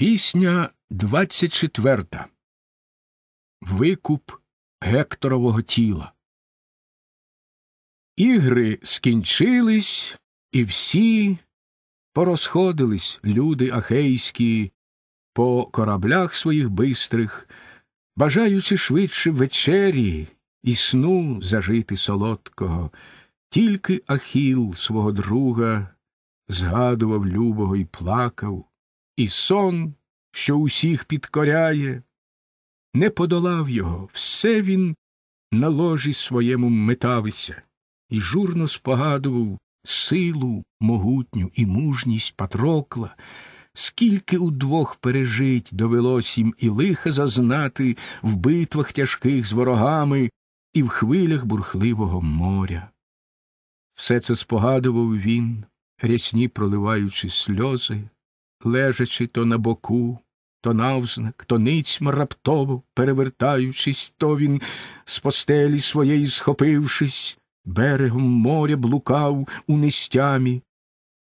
Пісня 24. Викуп Гекторового тіла. Ігри скінчились, і всі порозходились люди ахейські по кораблях своїх бистрих, бажаючи швидше вечері і сну зажити солодкого, тільки Ахіл свого друга згадував любого і плакав і сон, що усіх підкоряє, не подолав його, все він на ложі своєму метався і журно спогадував силу, могутню і мужність Патрокла, скільки удвох пережить довелось їм і лиха зазнати в битвах тяжких з ворогами і в хвилях бурхливого моря. Все це спогадував він, рясні проливаючи сльози лежачи то на боку, то навзнак, то ницьма раптово перевертаючись, то він з постелі своєї схопившись, берегом моря блукав у нестямі.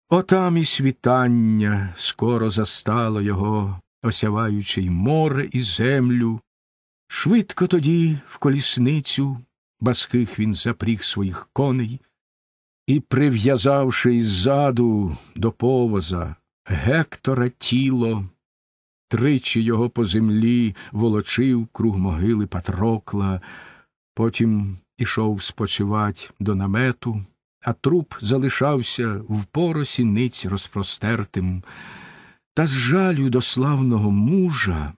Отам і світання скоро застало його, осяваючи й море і землю. Швидко тоді в колісницю баских він запріг своїх коней і, прив'язавши іззаду до повоза Гектора тіло, тричі його по землі волочив круг могили Патрокла, потім ішов спочивать до намету, а труп залишався в поросі ниць розпростертим. Та з жалю до славного мужа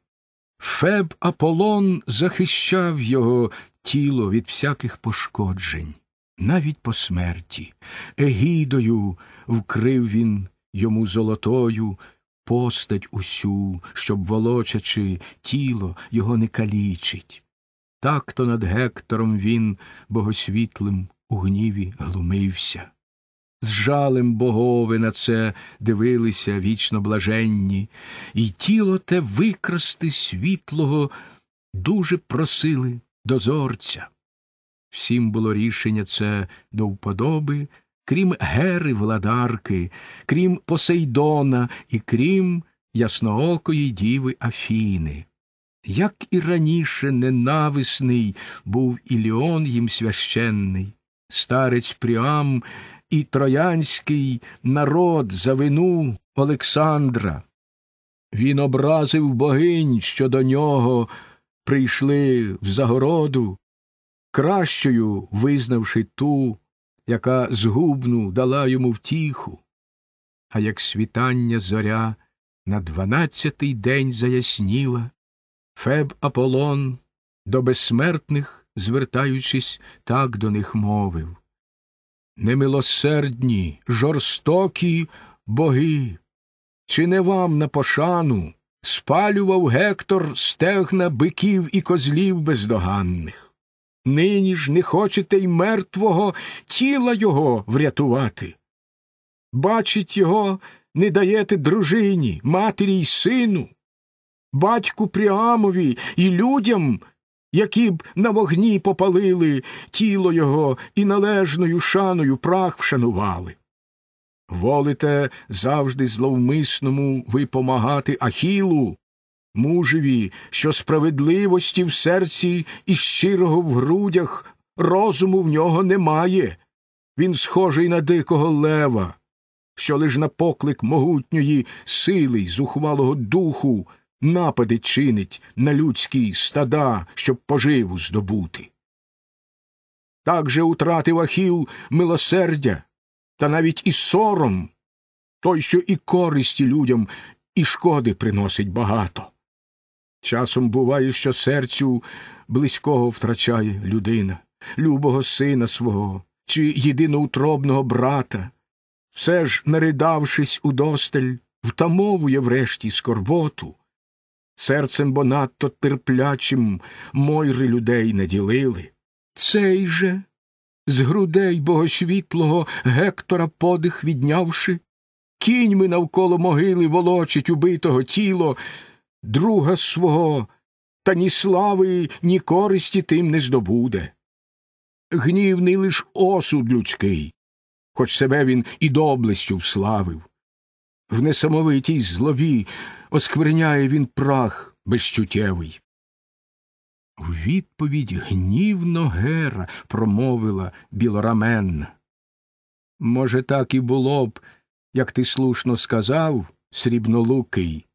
Феб Аполлон захищав його тіло від всяких пошкоджень, навіть по смерті, егідою вкрив він йому золотою постать усю, щоб, волочачи, тіло його не калічить. Так то над Гектором він богосвітлим у гніві глумився. З жалем богови на це дивилися вічно блаженні, і тіло те викрасти світлого дуже просили дозорця. Всім було рішення це до вподоби, крім Гери Владарки, крім Посейдона і крім ясноокої діви Афіни. Як і раніше ненависний був Іліон їм священний, старець Пріам і троянський народ за вину Олександра. Він образив богинь, що до нього прийшли в загороду, кращою визнавши ту, яка згубну дала йому втіху, а як світання зоря на дванадцятий день заясніла, Феб Аполлон до безсмертних, звертаючись, так до них мовив Немилосердні, жорстокі боги, чи не вам на пошану спалював Гектор стегна биків і козлів бездоганних? нині ж не хочете й мертвого тіла його врятувати. Бачить, його не даєте дружині, матері й сину, батьку Пріамові і людям, які б на вогні попалили тіло його і належною шаною прах вшанували. Волите завжди зловмисному ви помагати Ахілу, мужеві, що справедливості в серці і щирого в грудях розуму в нього немає. Він схожий на дикого лева, що лиш на поклик могутньої сили й зухвалого духу напади чинить на людські стада, щоб поживу здобути. Так же утратив Ахіл милосердя, та навіть і сором, той, що і користі людям, і шкоди приносить багато. Часом буває, що серцю близького втрачає людина, любого сина свого чи єдиноутробного брата, все ж, наридавшись удосталь, втамовує врешті скорботу. Серцем бо надто терплячим мойри людей наділили. Цей же, з грудей богосвітлого Гектора подих віднявши, кіньми навколо могили волочить убитого тіло друга свого, та ні слави, ні користі тим не здобуде. Гнівний лиш осуд людський, хоч себе він і доблестю вславив. В несамовитій злові оскверняє він прах безчуттєвий. В відповідь гнівно гера промовила білораменна. Може, так і було б, як ти слушно сказав, срібнолукий,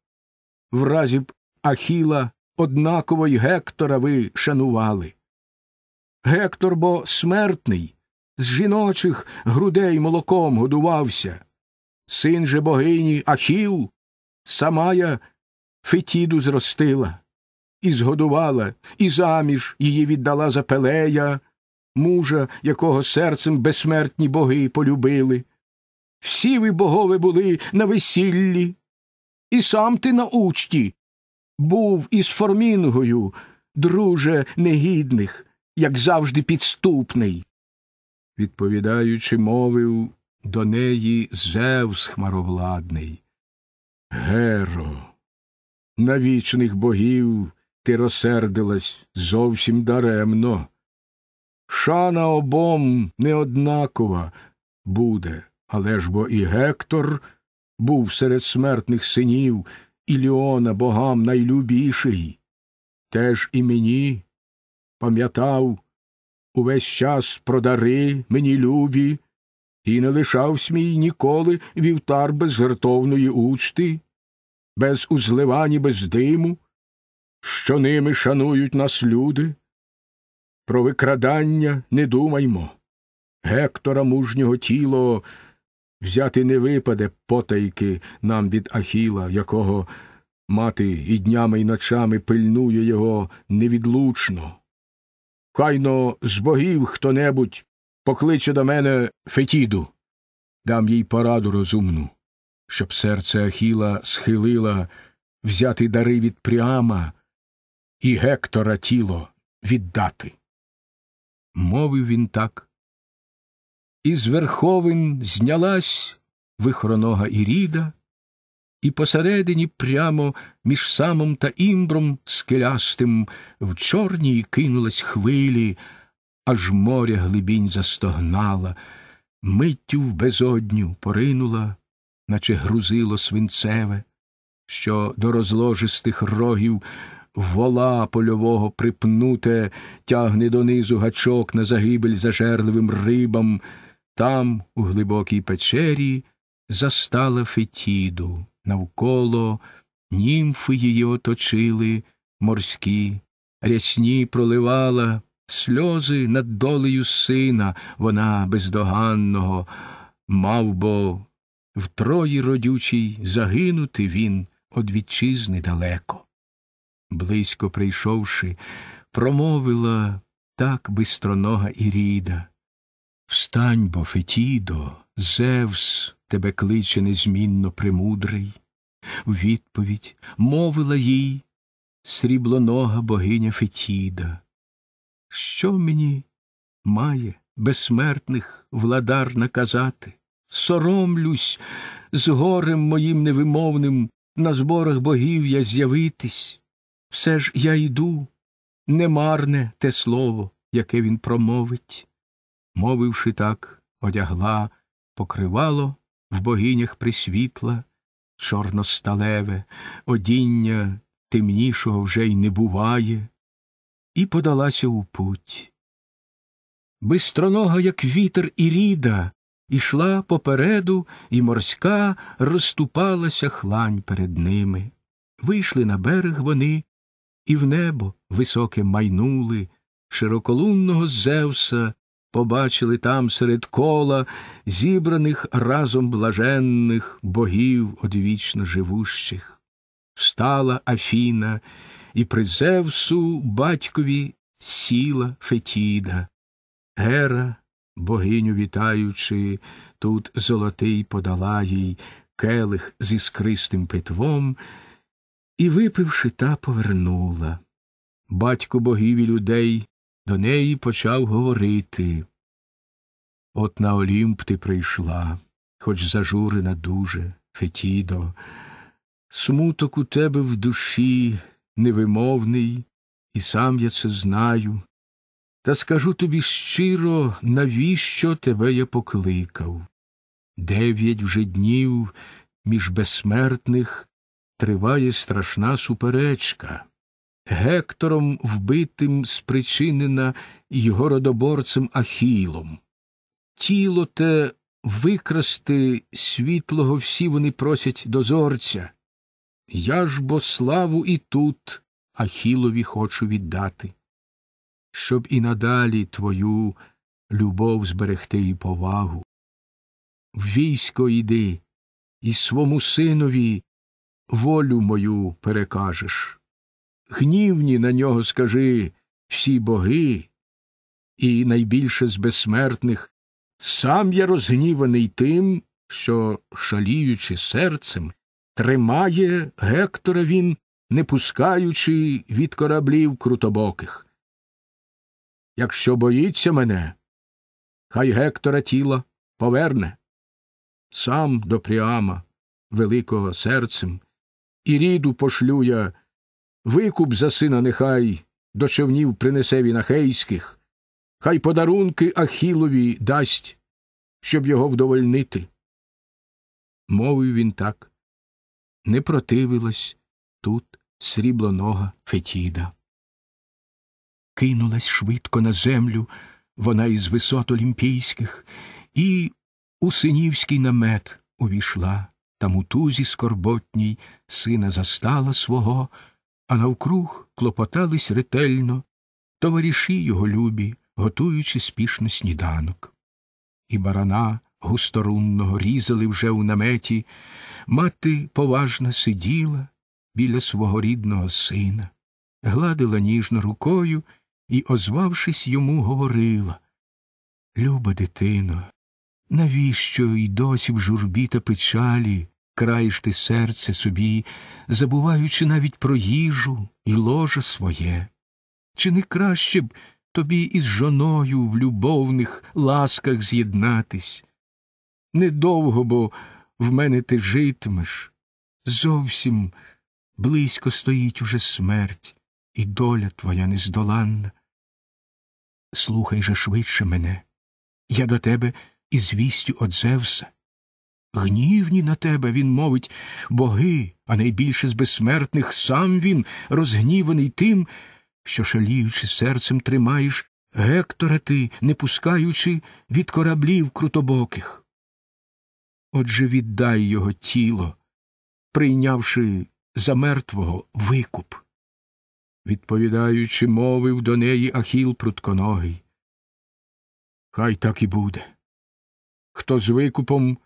в разі б Ахіла однаково й Гектора ви шанували. Гектор бо смертний, з жіночих грудей молоком годувався, син же богині Ахіл, сама я Фетіду зростила, і згодувала, і заміж її віддала за Пелея, мужа, якого серцем безсмертні боги полюбили. Всі ви богове були на весіллі, і сам ти на учті. Був із формінгою, друже негідних, як завжди, підступний. Відповідаючи, мовив до неї Зевс хмаровладний. Геро, на вічних богів ти розсердилась зовсім даремно. Шана обом неоднакова буде, але ж бо і Гектор був серед смертних синів Іліона богам найлюбіший, теж і мені пам'ятав увесь час про дари мені любі, і не лишавсь мій ніколи вівтар без жертовної учти, без узливані, без диму, що ними шанують нас люди. Про викрадання не думаймо. Гектора мужнього тіло Взяти не випаде потайки нам від Ахіла, якого мати і днями, і ночами пильнує його невідлучно. Хайно з богів хто небудь покличе до мене Фетіду, дам їй пораду розумну, щоб серце Ахіла схилила взяти дари від Пріама і Гектора тіло віддати. Мовив він так із верховин знялась вихоронога Іріда, і посередині прямо між самом та імбром скелястим в чорній кинулась хвилі, аж море глибінь застогнала, миттю в безодню поринула, наче грузило свинцеве, що до розложистих рогів вола польового припнуте, тягне донизу гачок на загибель зажерливим рибам. Там, у глибокій печері, застала Фетіду, навколо німфи її оточили морські, рясні проливала сльози над долею сина вона бездоганного, мав бо в трої родючій загинути він од вітчизни далеко. Близько прийшовши, промовила так бистронога Іріда. Встань бо, Фетідо, Зевс тебе кличе незмінно премудрий. У відповідь мовила їй сріблонога богиня Фетіда. Що мені має безсмертних владар наказати? Соромлюсь з горем моїм невимовним на зборах богів я з'явитись. Все ж я йду, немарне те слово, яке він промовить мовивши так, одягла покривало в богинях присвітла, чорносталеве, одіння темнішого вже й не буває, і подалася у путь. Бистронога, як вітер і ріда, ішла попереду, і морська розступалася хлань перед ними. Вийшли на берег вони, і в небо високе майнули широколунного Зевса побачили там серед кола зібраних разом блаженних богів одвічно живущих. Встала Афіна, і при Зевсу батькові сіла Фетіда. Гера, богиню вітаючи, тут золотий подала їй келих з іскристим питвом, і, випивши та, повернула. Батько богів і людей до неї почав говорити. От на Олімп ти прийшла, хоч зажурена дуже, Фетідо, смуток у тебе в душі невимовний, і сам я це знаю. Та скажу тобі щиро, навіщо тебе я покликав. Дев'ять вже днів між безсмертних триває страшна суперечка. Гектором вбитим спричинена й городоборцем Ахілом. Тіло те викрасти світлого всі вони просять дозорця. Я ж бо славу і тут Ахілові хочу віддати, щоб і надалі твою любов зберегти і повагу. В військо йди, і свому синові волю мою перекажеш гнівні на нього, скажи, всі боги, і найбільше з безсмертних, сам я розгніваний тим, що, шаліючи серцем, тримає Гектора він, не пускаючи від кораблів крутобоких. Якщо боїться мене, хай Гектора тіла поверне. Сам до Пріама, великого серцем, і ріду пошлю я Викуп за сина нехай до човнів принесе він ахейських, хай подарунки Ахілові дасть, щоб його вдовольнити. Мовив він так. Не противилась тут сріблонога Фетіда. Кинулась швидко на землю вона із висот олімпійських, і у синівський намет увійшла, там у тузі скорботній сина застала свого а навкруг клопотались ретельно товариші його любі, готуючи спішно сніданок. І барана густорунного різали вже у наметі, мати поважно сиділа біля свого рідного сина, гладила ніжно рукою і, озвавшись йому, говорила Люба дитино, навіщо й досі в журбі та печалі Краєш ти серце собі, забуваючи навіть про їжу і ложе своє. Чи не краще б тобі із жоною в любовних ласках з'єднатись? Недовго бо в мене ти житимеш. Зовсім близько стоїть уже смерть, і доля твоя нездоланна. Слухай же швидше мене, я до тебе із вістю от Зевса. Гнівні на тебе він мовить боги, а найбільше з безсмертних сам він розгніваний тим, що, шаліючи серцем, тримаєш Гектора ти, не пускаючи від кораблів крутобоких. Отже, віддай його тіло, прийнявши за мертвого викуп. Відповідаючи, мовив до неї Ахіл прутконогий. Хай так і буде. Хто з викупом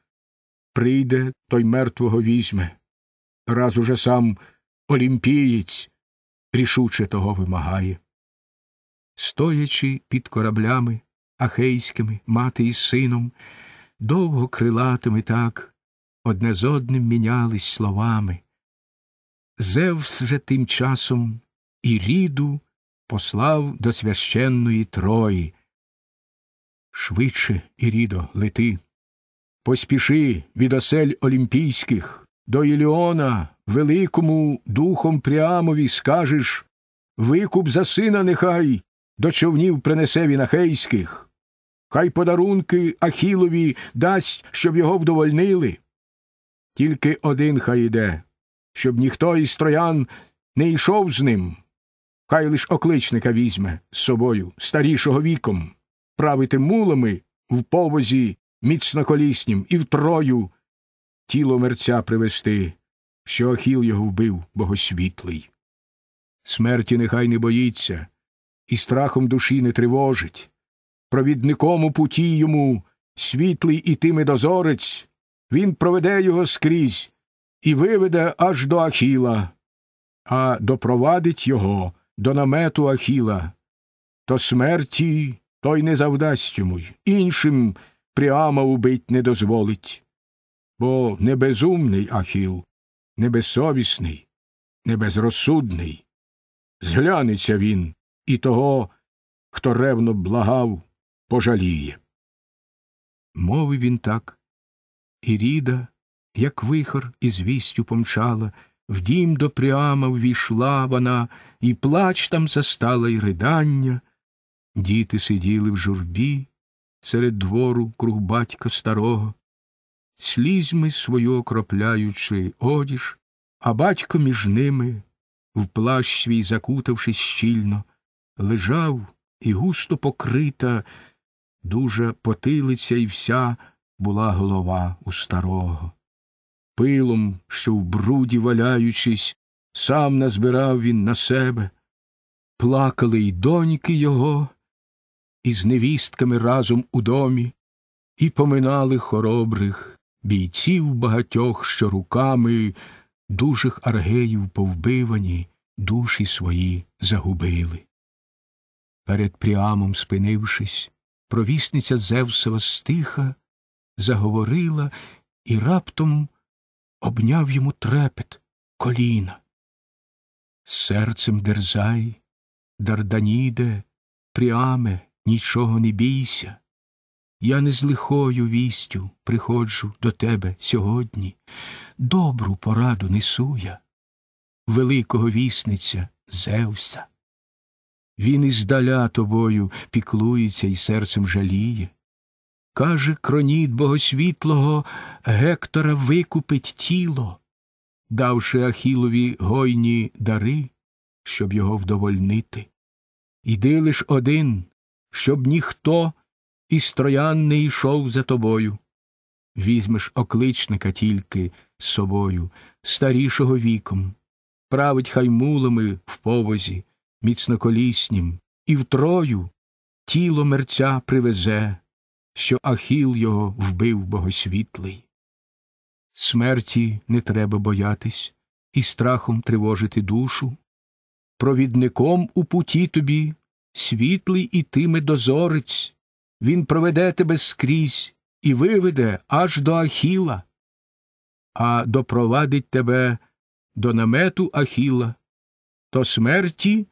прийде, той мертвого візьме. Раз уже сам олімпієць рішуче того вимагає. Стоячи під кораблями ахейськими, мати із сином, довго крилатими так, одне з одним мінялись словами. Зевс же тим часом і ріду послав до священної Трої. Швидше, Ірідо, лети. Поспіши від осель Олімпійських, до Іліона, великому духом Пріамові скажеш Викуп за сина нехай до човнів принесе він ахейських, хай подарунки Ахілові дасть, щоб його вдовольнили. Тільки один хай іде, щоб ніхто із троян не йшов з ним, хай лиш окличника візьме з собою, старішого віком, правити мулами в повозі міцноколіснім і втрою тіло мерця привести, що Ахіл його вбив богосвітлий. Смерті нехай не боїться, і страхом душі не тривожить. Провідником у путі йому світлий і тиме дозорець, він проведе його скрізь і виведе аж до Ахіла, а допровадить його до намету Ахіла, то смерті той не завдасть йому, іншим Пряма убить не дозволить. Бо не безумний Ахіл, не безсовісний, не безрозсудний. Зглянеться він і того, хто ревно благав, пожаліє. Мовив він так, і ріда, як вихор із вістю помчала, в дім до пряма ввійшла вона, і плач там застала, і ридання. Діти сиділи в журбі, серед двору круг батька старого, слізьми свою окропляючи одіж, а батько між ними, в плащ свій закутавшись щільно, лежав і густо покрита, дуже потилиця і вся була голова у старого. Пилом, що в бруді валяючись, сам назбирав він на себе, плакали й доньки його із невістками разом у домі, і поминали хоробрих бійців багатьох, що руками дужих аргеїв повбивані, душі свої загубили. Перед Пріамом спинившись, провісниця Зевсова стиха, заговорила і раптом обняв йому трепет коліна. Серцем дерзай, дарданіде, пріаме нічого не бійся. Я не з лихою вістю приходжу до тебе сьогодні, добру пораду несу я, великого вісниця Зевса. Він іздаля тобою піклується і серцем жаліє. Каже, кроніт богосвітлого Гектора викупить тіло, давши Ахілові гойні дари, щоб його вдовольнити. Іди лиш один щоб ніхто із троян не йшов за тобою. Візьмеш окличника тільки з собою, старішого віком, править хай мулами в повозі, міцноколіснім, і втрою тіло мерця привезе, що ахіл його вбив богосвітлий. Смерті не треба боятись і страхом тривожити душу. Провідником у путі тобі світлий і тиме дозорець, він проведе тебе скрізь і виведе аж до Ахіла, а допровадить тебе до намету Ахіла, то смерті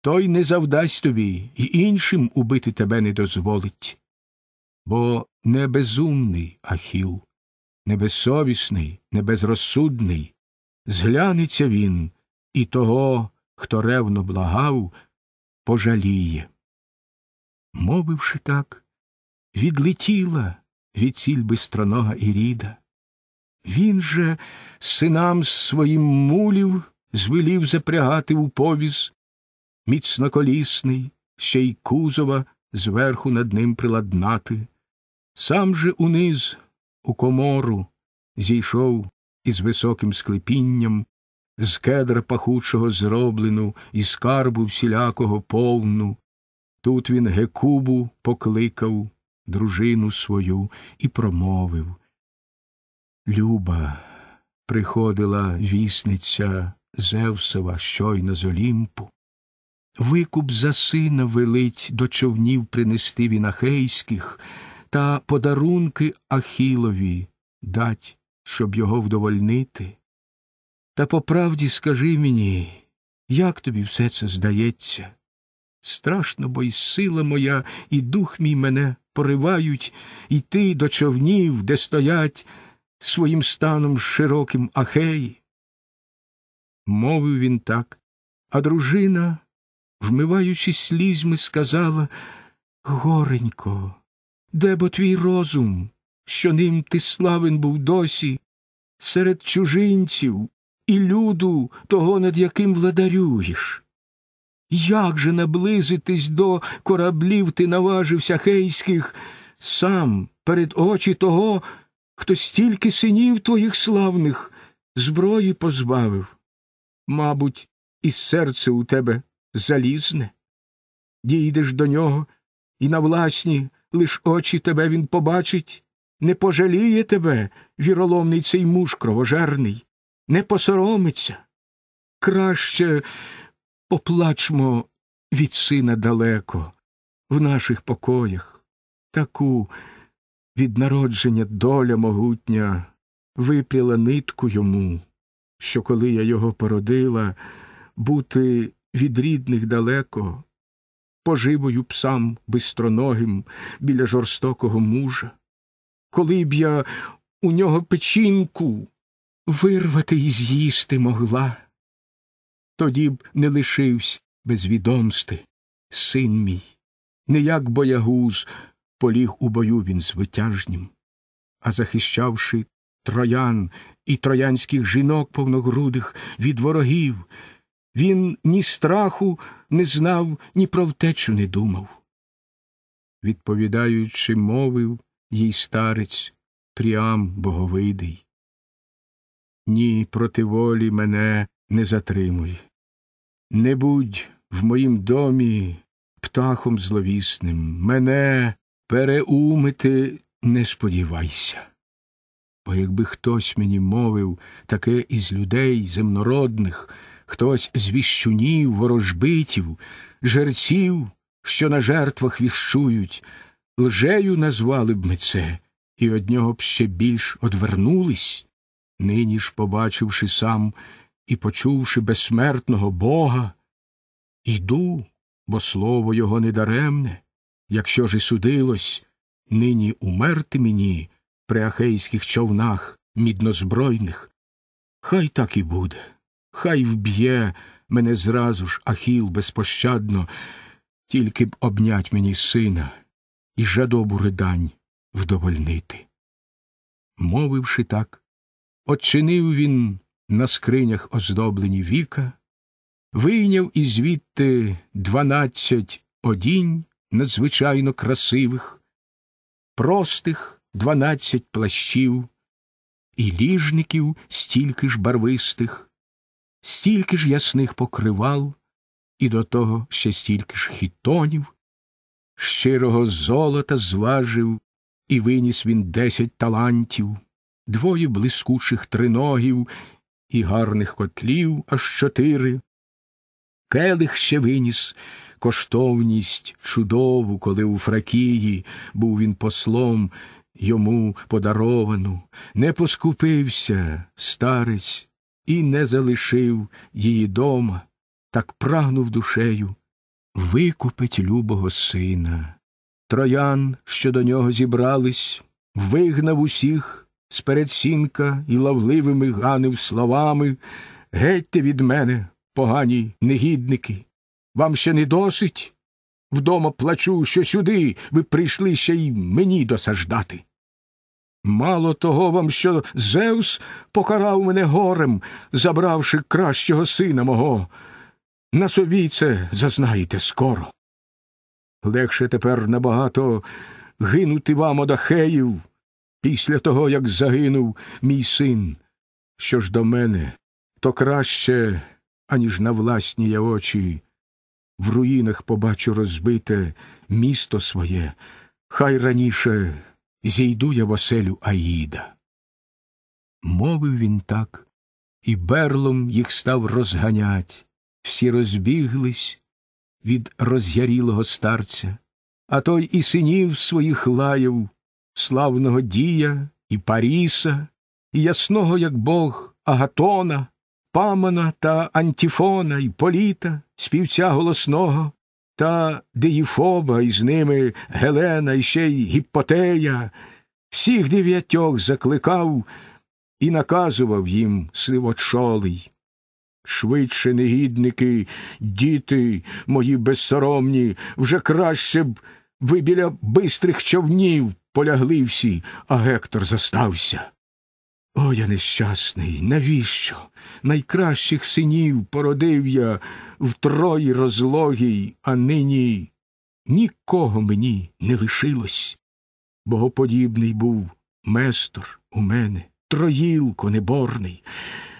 той не завдасть тобі і іншим убити тебе не дозволить. Бо небезумний Ахіл, небезсовісний, небезрозсудний, зглянеться він і того, хто ревно благав, пожаліє. Мовивши так, відлетіла від ціль бистронога Іріда. Він же синам своїм мулів звелів запрягати у повіз, міцноколісний, ще й кузова зверху над ним приладнати. Сам же униз, у комору, зійшов із високим склепінням з кедра пахучого зроблену і скарбу всілякого повну. Тут він Гекубу покликав дружину свою і промовив Люба приходила вісниця Зевсова щойно з Олімпу. Викуп за сина велить до човнів принести вінахейських, та подарунки Ахілові дать, щоб його вдовольнити. Та по правді скажи мені, як тобі все це здається? Страшно, бо і сила моя, і дух мій мене поривають йти до човнів, де стоять своїм станом широким ахеї. Мовив він так, а дружина, вмиваючи слізьми, сказала Горенько, де бо твій розум, що ним ти славен був досі, серед чужинців і люду того, над яким владарюєш. Як же наблизитись до кораблів ти наважився хейських сам перед очі того, хто стільки синів твоїх славних зброї позбавив? Мабуть, і серце у тебе залізне. Дійдеш до нього, і на власні лиш очі тебе він побачить, не пожаліє тебе, віроломний цей муж кровожерний не посоромиться. Краще поплачмо від сина далеко, в наших покоях, таку від народження доля могутня випліла нитку йому, що, коли я його породила, бути від рідних далеко, поживою псам бистроногим біля жорстокого мужа. Коли б я у нього печінку вирвати і з'їсти могла. Тоді б не лишився без відомсти, син мій, не як боягуз поліг у бою він звитяжнім, а захищавши троян і троянських жінок повногрудих від ворогів, він ні страху не знав, ні про втечу не думав. Відповідаючи, мовив їй старець Пріам Боговидий ні, проти волі мене не затримуй. Не будь в моїм домі птахом зловісним, мене переумити не сподівайся. Бо якби хтось мені мовив таке із людей земнородних, хтось з віщунів, ворожбитів, жерців, що на жертвах віщують, лжею назвали б ми це, і од нього б ще більш одвернулись. Нині ж, побачивши сам і почувши безсмертного Бога, іду, бо слово його недаремне, якщо ж і судилось, нині умерти мені при ахейських човнах міднозбройних. Хай так і буде, хай вб'є мене зразу ж Ахіл безпощадно, тільки б обнять мені сина і жадобу ридань вдовольнити. Мовивши так, Очинив він на скринях оздоблені віка, вийняв і звідти дванадцять одінь надзвичайно красивих, простих дванадцять плащів, і ліжників стільки ж барвистих, стільки ж ясних покривал, і до того ще стільки ж хітонів, щирого золота зважив, і виніс він десять талантів двоє блискучих триногів і гарних котлів аж чотири. Келих ще виніс коштовність чудову, коли у Фракії був він послом йому подаровану, не поскупився старець і не залишив її дома, так прагнув душею викупить любого сина. Троян, що до нього зібрались, вигнав усіх сперед сінка і лавливими ганив словами Гетьте від мене, погані негідники. Вам ще не досить? Вдома плачу, що сюди ви прийшли ще й мені досаждати. Мало того вам, що Зевс покарав мене горем, забравши кращого сина мого. На собі це зазнаєте скоро. Легше тепер набагато гинути вам, Одахеїв, після того, як загинув мій син, що ж до мене, то краще, аніж на власні я очі. В руїнах побачу розбите місто своє, хай раніше зійду я в оселю Аїда. Мовив він так, і берлом їх став розганять, всі розбіглись від роз'ярілого старця, а той і синів своїх лаяв, славного Дія і Паріса, і ясного, як Бог, Агатона, Памона та Антіфона і Політа, співця голосного, та Деїфоба, і з ними Гелена, і ще й Гіппотея, всіх дев'ятьох закликав і наказував їм сивочолий. Швидше, негідники, діти мої безсоромні, вже краще б ви біля бистрих човнів полягли всі, а Гектор застався. О, я нещасний, навіщо? Найкращих синів породив я в трої розлогій, а нині нікого мені не лишилось. Богоподібний був местор у мене, троїлко неборний.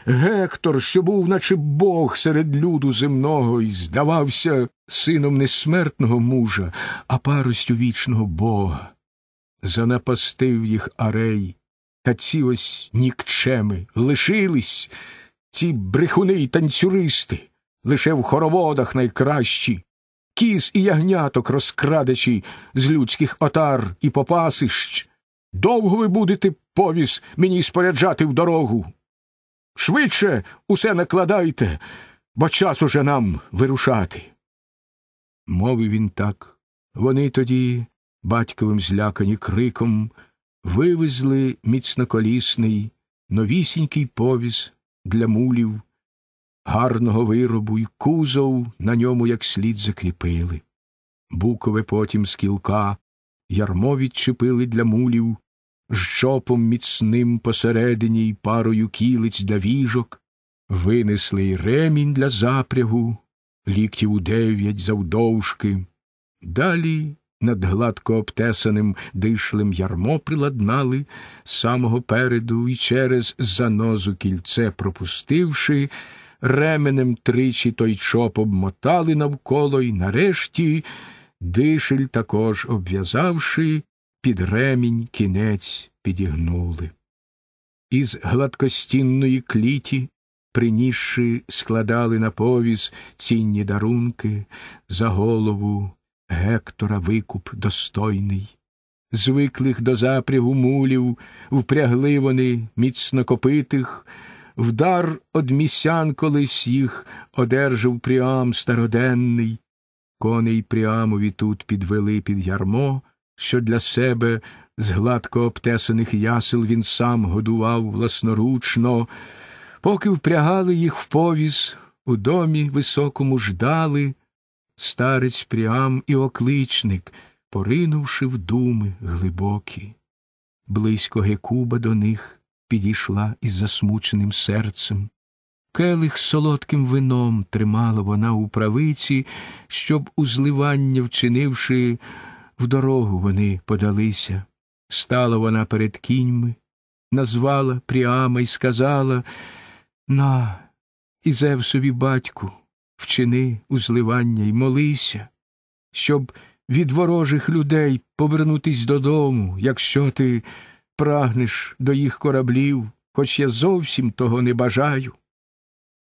Гектор, що був, наче бог серед люду земного, і здавався сином несмертного мужа, а паростю вічного бога занапастив їх арей, та ці ось нікчеми лишились, ці брехуни й танцюристи, лише в хороводах найкращі, кіз і ягняток розкрадачі з людських отар і попасищ. Довго ви будете повіз мені споряджати в дорогу. Швидше усе накладайте, бо час уже нам вирушати. Мовив він так. Вони тоді батьковим злякані криком, вивезли міцноколісний, новісінький повіз для мулів, гарного виробу й кузов на ньому як слід закріпили. Букове потім з кілка, ярмо відчепили для мулів, з чопом міцним посередині й парою кілиць для віжок, винесли й ремінь для запрягу, ліктів у дев'ять завдовжки. Далі над гладко обтесаним дишлем ярмо приладнали з самого переду і через занозу кільце пропустивши, ременем тричі той чоп обмотали навколо і нарешті дишель також обв'язавши, під ремінь кінець підігнули. Із гладкостінної кліті, принісши, складали на повіз цінні дарунки за голову Гектора викуп достойний. Звиклих до запрягу мулів, впрягли вони міцно міцнокопитих, вдар од місян колись їх одержав Пріам староденний. Коней Пріамові тут підвели під ярмо, що для себе з гладко обтесаних ясел він сам годував власноручно, поки впрягали їх в повіз, у домі високому ждали старець Пріам і окличник, поринувши в думи глибокі. Близько Гекуба до них підійшла із засмученим серцем. Келих солодким вином тримала вона у правиці, щоб у зливання вчинивши, в дорогу вони подалися. Стала вона перед кіньми, назвала Пріама і сказала На, Ізевсові батьку, вчини узливання й молися, щоб від ворожих людей повернутись додому, якщо ти прагнеш до їх кораблів, хоч я зовсім того не бажаю.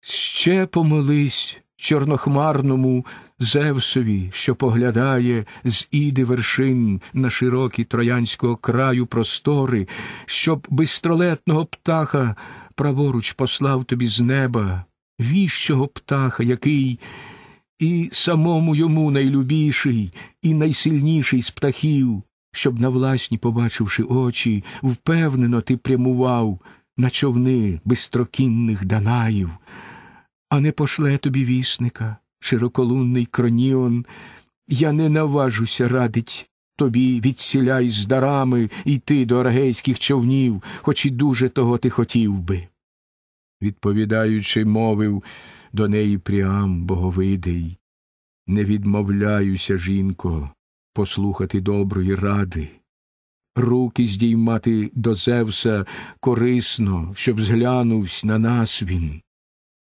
Ще помолись чорнохмарному Зевсові, що поглядає з іди вершин на широкі троянського краю простори, щоб бистролетного птаха праворуч послав тобі з неба віщого птаха, який і самому йому найлюбіший, і найсильніший з птахів, щоб на власні, побачивши очі, впевнено ти прямував на човни безстрокінних Данаїв, а не пошле тобі вісника, широколунний кроніон, я не наважуся радить. Тобі відсіляй з дарами йти до аргейських човнів, хоч і дуже того ти хотів би відповідаючи, мовив до неї Пріам Боговидий. Не відмовляюся, жінко, послухати доброї ради. Руки здіймати до Зевса корисно, щоб зглянувсь на нас він.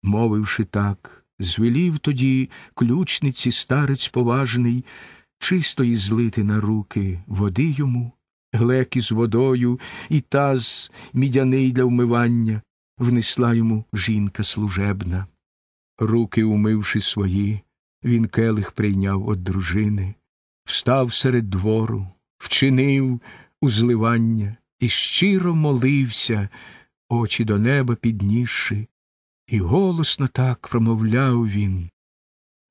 Мовивши так, звелів тоді ключниці старець поважний, чистої злити на руки води йому, глеки з водою і таз мідяний для вмивання, внесла йому жінка служебна. Руки, умивши свої, він келих прийняв од дружини, встав серед двору, вчинив узливання і щиро молився, очі до неба піднісши, і голосно так промовляв він.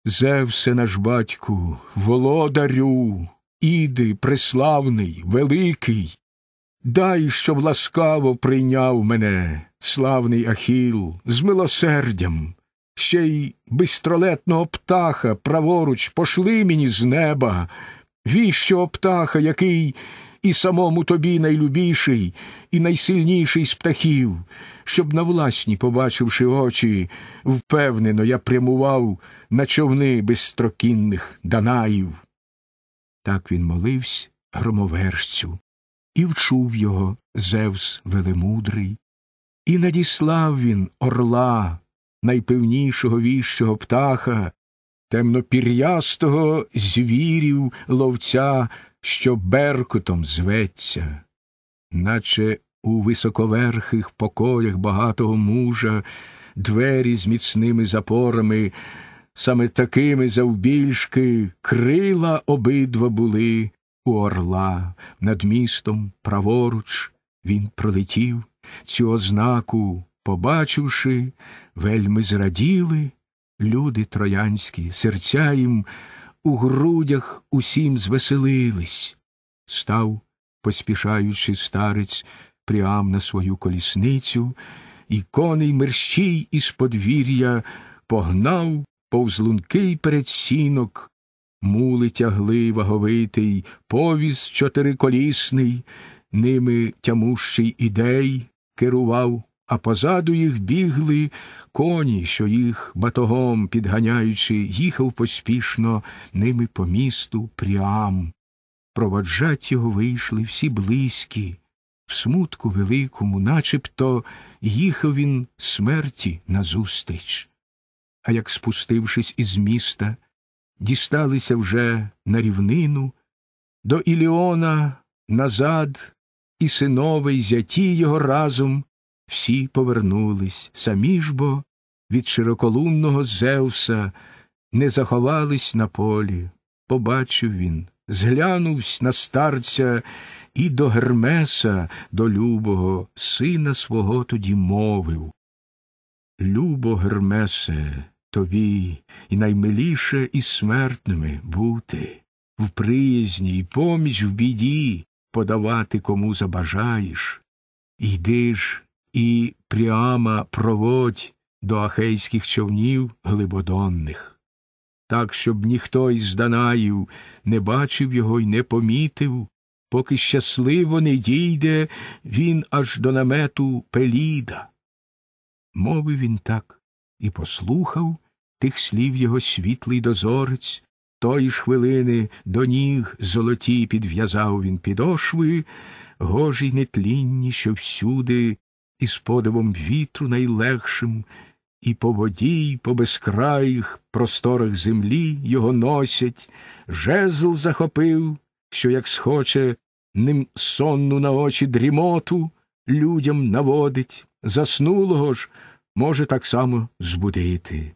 Зевсе наш батьку, володарю, іди, преславний, великий, Дай, щоб ласкаво прийняв мене, славний Ахіл, з милосердям, ще й бистролетного птаха праворуч пошли мені з неба, Віщого птаха, який і самому тобі найлюбіший, і найсильніший з птахів, щоб на власні, побачивши очі, впевнено я прямував на човни безстрокінних Данаїв. Так він молився громовержцю. І вчув його Зевс велемудрий, і надіслав він орла, найпевнішого віщого птаха, темнопір'ястого звірів ловця, що беркутом зветься, наче у високоверхих покоях багатого мужа, двері з міцними запорами, саме такими завбільшки крила обидва були у орла над містом праворуч він пролетів, цю ознаку, побачивши, вельми зраділи люди троянські, серця їм у грудях усім звеселились. Став, поспішаючи старець, прям на свою колісницю, і коней мерщій із подвір'я погнав повзлунки перед сінок мули тягли ваговитий, повіз чотириколісний, ними тямущий ідей керував, а позаду їх бігли коні, що їх батогом підганяючи, їхав поспішно ними по місту прям, Проводжать його вийшли всі близькі, в смутку великому, начебто їхав він смерті назустріч. А як спустившись із міста, дісталися вже на рівнину, до Іліона назад, і синове, і зяті його разом всі повернулись, самі ж бо від широколунного Зевса не заховались на полі. Побачив він, зглянувсь на старця і до Гермеса, до любого, сина свого тоді мовив. Любо Гермесе, тобі і наймиліше із смертними бути, в приязні й поміч в біді подавати кому забажаєш. Йди ж і пряма проводь до ахейських човнів глибодонних, так, щоб ніхто із Данаїв не бачив його й не помітив, поки щасливо не дійде він аж до намету Пеліда. Мовив він так і послухав, тих слів його світлий дозорець, тої ж хвилини до ніг золоті підв'язав він підошви, гожі й нетлінні, що всюди, із подивом вітру найлегшим, і по воді, і по безкраїх просторах землі його носять, жезл захопив, що, як схоче, ним сонну на очі дрімоту людям наводить, заснулого ж може так само збудити.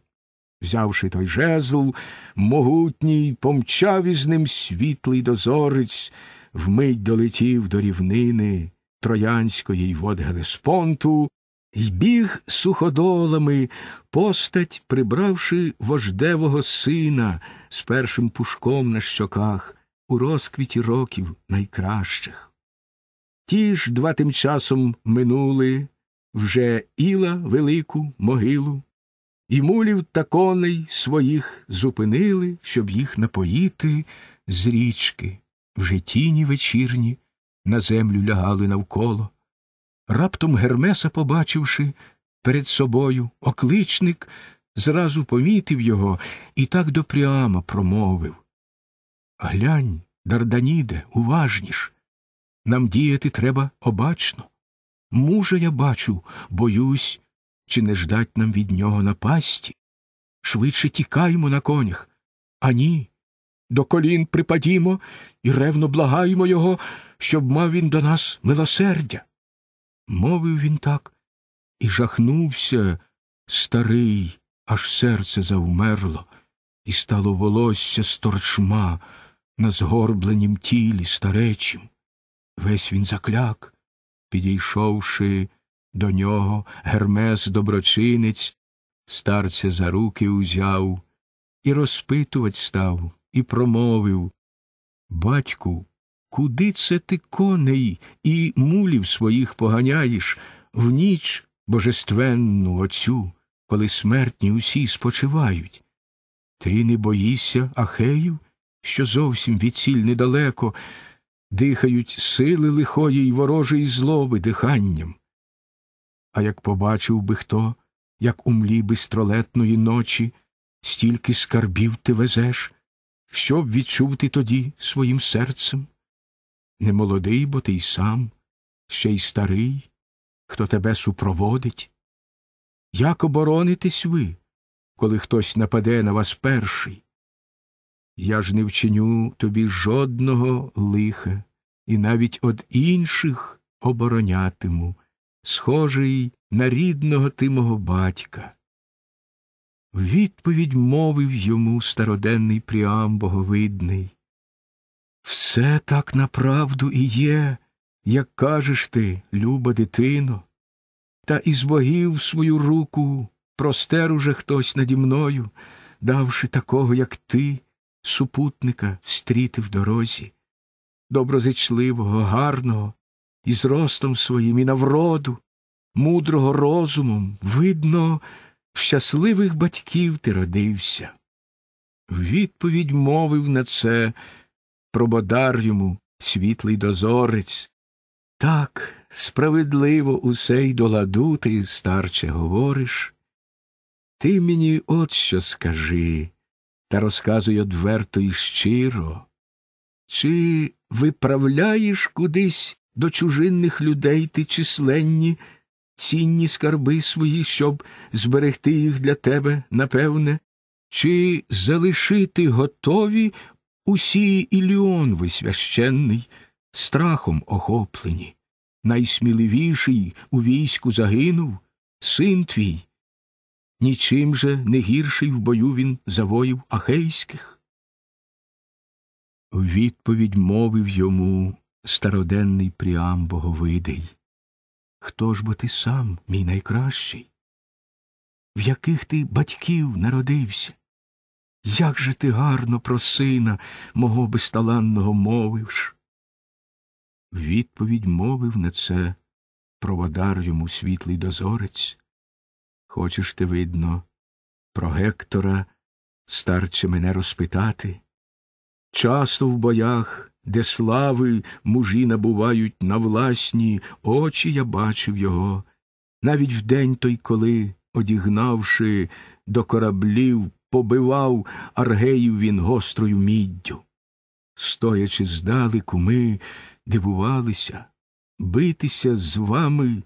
Взявши той жезл, могутній, помчав із ним світлий дозорець, вмить долетів до рівнини Троянської й вод Гелеспонту, й біг суходолами, постать, прибравши вождевого сина з першим пушком на щоках у розквіті років найкращих. Ті ж два тим часом минули вже Іла велику могилу і мулів та коней своїх зупинили, щоб їх напоїти з річки. Вже тіні вечірні на землю лягали навколо. Раптом Гермеса, побачивши перед собою окличник, зразу помітив його і так допрямо промовив Глянь, Дарданіде, уважніш. Нам діяти треба обачно. Мужа я бачу, боюсь, чи не ждать нам від нього напасті? Швидше тікаємо на конях. А ні. До колін припадімо і ревно благаємо його, щоб мав він до нас милосердя. Мовив він так і жахнувся старий, аж серце завмерло, і стало волосся сторчма на згорбленім тілі старечим. Весь він закляк, підійшовши до нього Гермес доброчинець, старця за руки узяв, і розпитувать став, і промовив Батьку, куди це ти коней і мулів своїх поганяєш в ніч божественну оцю, коли смертні усі спочивають? Ти не боїшся Ахеїв, що зовсім від ціль недалеко, дихають сили лихої й ворожої злоби диханням. А як побачив би хто, як у млі бистролетної ночі, стільки скарбів ти везеш, що б відчув ти тоді своїм серцем? Не молодий, бо ти й сам, ще й старий, хто тебе супроводить. Як оборонитесь ви, коли хтось нападе на вас перший? Я ж не вчиню тобі жодного лиха, і навіть од інших оборонятиму схожий на рідного ти мого батька. відповідь мовив йому староденний Пріам боговидний. Все так направду і є, як кажеш ти, люба дитино, та із богів свою руку простер уже хтось наді мною, давши такого, як ти, супутника встріти в дорозі, доброзичливого, гарного, і зростом своїм, і навроду, мудрого розумом, видно, в щасливих батьків ти родився. Відповідь мовив на це прободар йому світлий дозорець. Так, справедливо усе й до ладу ти, старче, говориш. Ти мені от що скажи, та розказуй одверто і щиро, чи виправляєш кудись до чужинних людей ти численні, цінні скарби свої, щоб зберегти їх для тебе, напевне, чи залишити готові усі іліон висвященний, страхом охоплені, найсміливіший у війську загинув, син твій. Нічим же не гірший в бою він за воїв ахейських. Відповідь мовив йому староденний Пріам Боговидий. Хто ж бо ти сам, мій найкращий? В яких ти батьків народився? Як же ти гарно про сина мого безталанного мовиш? Відповідь мовив на це проводар йому світлий дозорець. Хочеш ти, видно, про Гектора старче мене розпитати? Часто в боях де слави мужі набувають на власні очі я бачив його, навіть в день той, коли, одігнавши до кораблів, побивав аргеїв він гострою міддю. Стоячи здалеку, ми дивувалися, битися з вами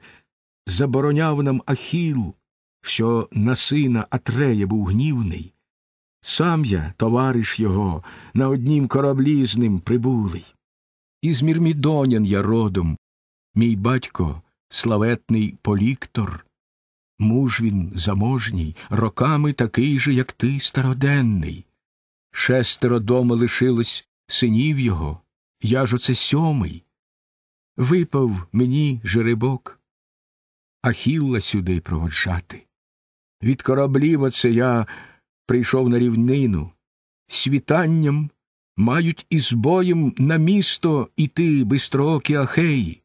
забороняв нам Ахіл, що на сина Атрея був гнівний. Сам я, товариш його, на однім кораблі з ним прибулий. Із Мірмідонян я родом, мій батько, славетний поліктор, муж він заможній, роками такий же, як ти, староденний. Шестеро дома лишилось синів його, я ж оце сьомий. Випав мені жеребок, а Хілла сюди проводжати. Від кораблів оце я прийшов на рівнину. Світанням мають із боєм на місто іти бистроокі ахеї.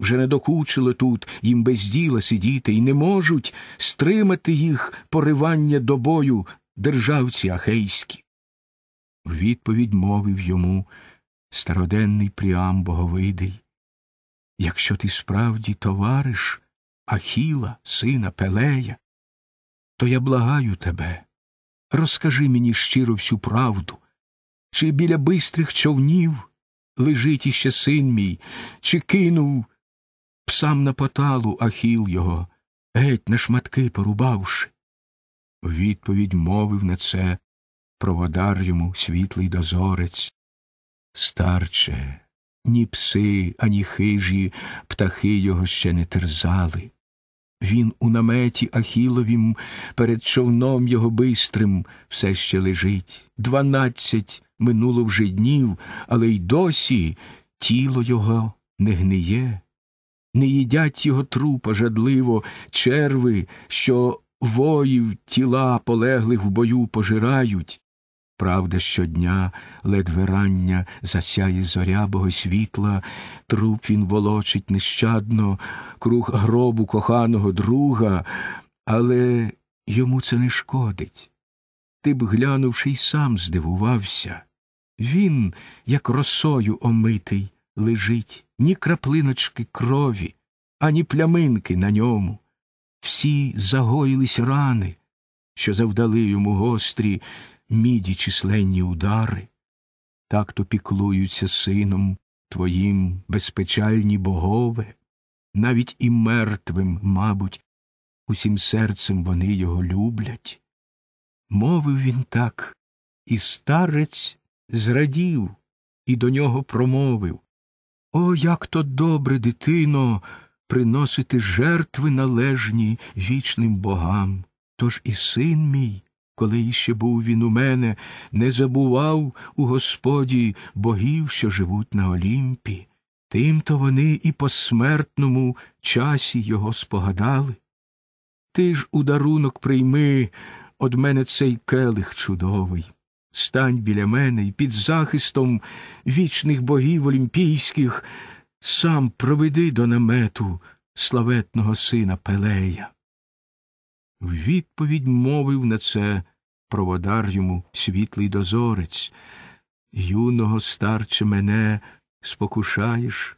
Вже не докучило тут їм без діла сидіти і не можуть стримати їх поривання до бою державці ахейські. В відповідь мовив йому староденний Пріам Боговидий Якщо ти справді товариш Ахіла, сина Пелея, то я благаю тебе, Розкажи мені щиро всю правду, чи біля бистрих човнів лежить іще син мій, чи кинув псам на поталу ахіл його, геть на шматки порубавши. Відповідь мовив на це проводар йому світлий дозорець. Старче, ні пси, ані хижі птахи його ще не терзали. Він у наметі Ахіловім перед човном його бистрим все ще лежить. Дванадцять минуло вже днів, але й досі тіло його не гниє, не їдять його трупа жадливо, черви, що воїв тіла полеглих в бою пожирають, Правда, щодня ледве рання засяє зоря богосвітла, труп він волочить нещадно, круг гробу коханого друга, але йому це не шкодить. Ти б глянувши й сам здивувався. Він, як росою омитий, лежить, ні краплиночки крові, ані пляминки на ньому. Всі загоїлись рани, що завдали йому гострі міді численні удари, так то піклуються сином твоїм безпечальні богове, навіть і мертвим, мабуть, усім серцем вони його люблять. Мовив він так, і старець зрадів і до нього промовив О, як то добре, дитино, приносити жертви належні вічним богам, тож і син мій коли іще був він у мене, не забував у Господі богів, що живуть на Олімпі, тим то вони і по смертному часі його спогадали. Ти ж у дарунок прийми од мене цей келих чудовий. Стань біля мене і під захистом вічних богів олімпійських сам проведи до намету славетного сина Пелея. В відповідь мовив на це проводар йому світлий дозорець. Юного старче мене спокушаєш,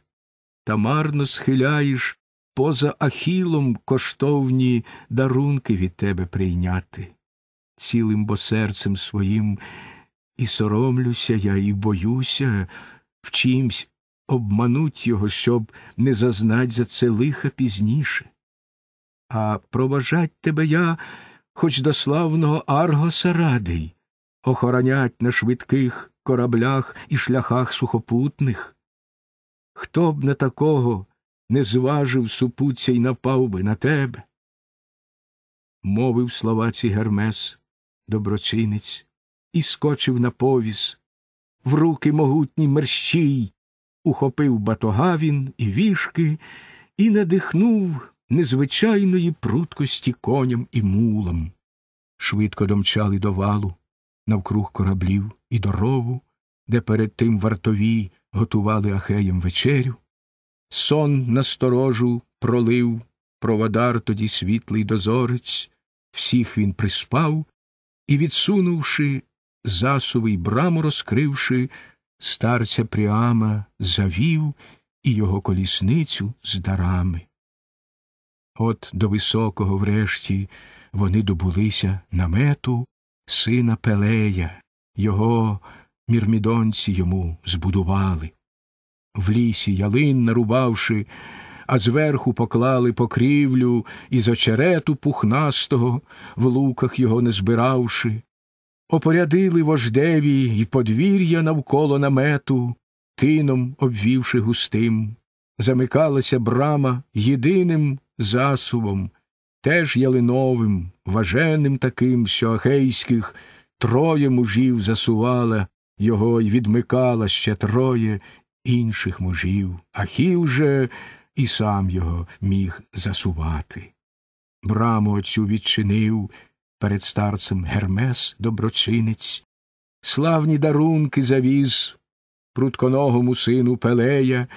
та марно схиляєш поза ахілом коштовні дарунки від тебе прийняти. Цілим бо серцем своїм і соромлюся я, і боюся в чимсь обмануть його, щоб не зазнать за це лиха пізніше. А проважать тебе я хоч до славного Аргоса радий, охоронять на швидких кораблях і шляхах сухопутних. Хто б на такого не зважив супуця й напав би на тебе? Мовив словаці Гермес, доброчинець, і скочив на повіз. В руки могутній мерщій, ухопив батога він і вішки і надихнув незвичайної пруткості коням і мулам. Швидко домчали до валу, навкруг кораблів і до рову, де перед тим вартові готували ахеям вечерю. Сон насторожу пролив проводар тоді світлий дозорець, всіх він приспав і, відсунувши засувий браму, розкривши, старця Пріама завів і його колісницю з дарами. От до високого, врешті, вони добулися намету сина Пелея, його мірмідонці йому збудували. В лісі ялин нарубавши, а зверху поклали покрівлю із очерету пухнастого, в луках його не збиравши, опорядили вождеві й подвір'я навколо намету, тином обвівши густим, замикалася брама єдиним засувом, теж ялиновим, важеним таким, що ахейських троє мужів засувала його й відмикала ще троє інших мужів, Ахіл же і сам його міг засувати. Браму оцю відчинив перед старцем Гермес доброчинець, славні дарунки завіз прутконогому сину Пелея,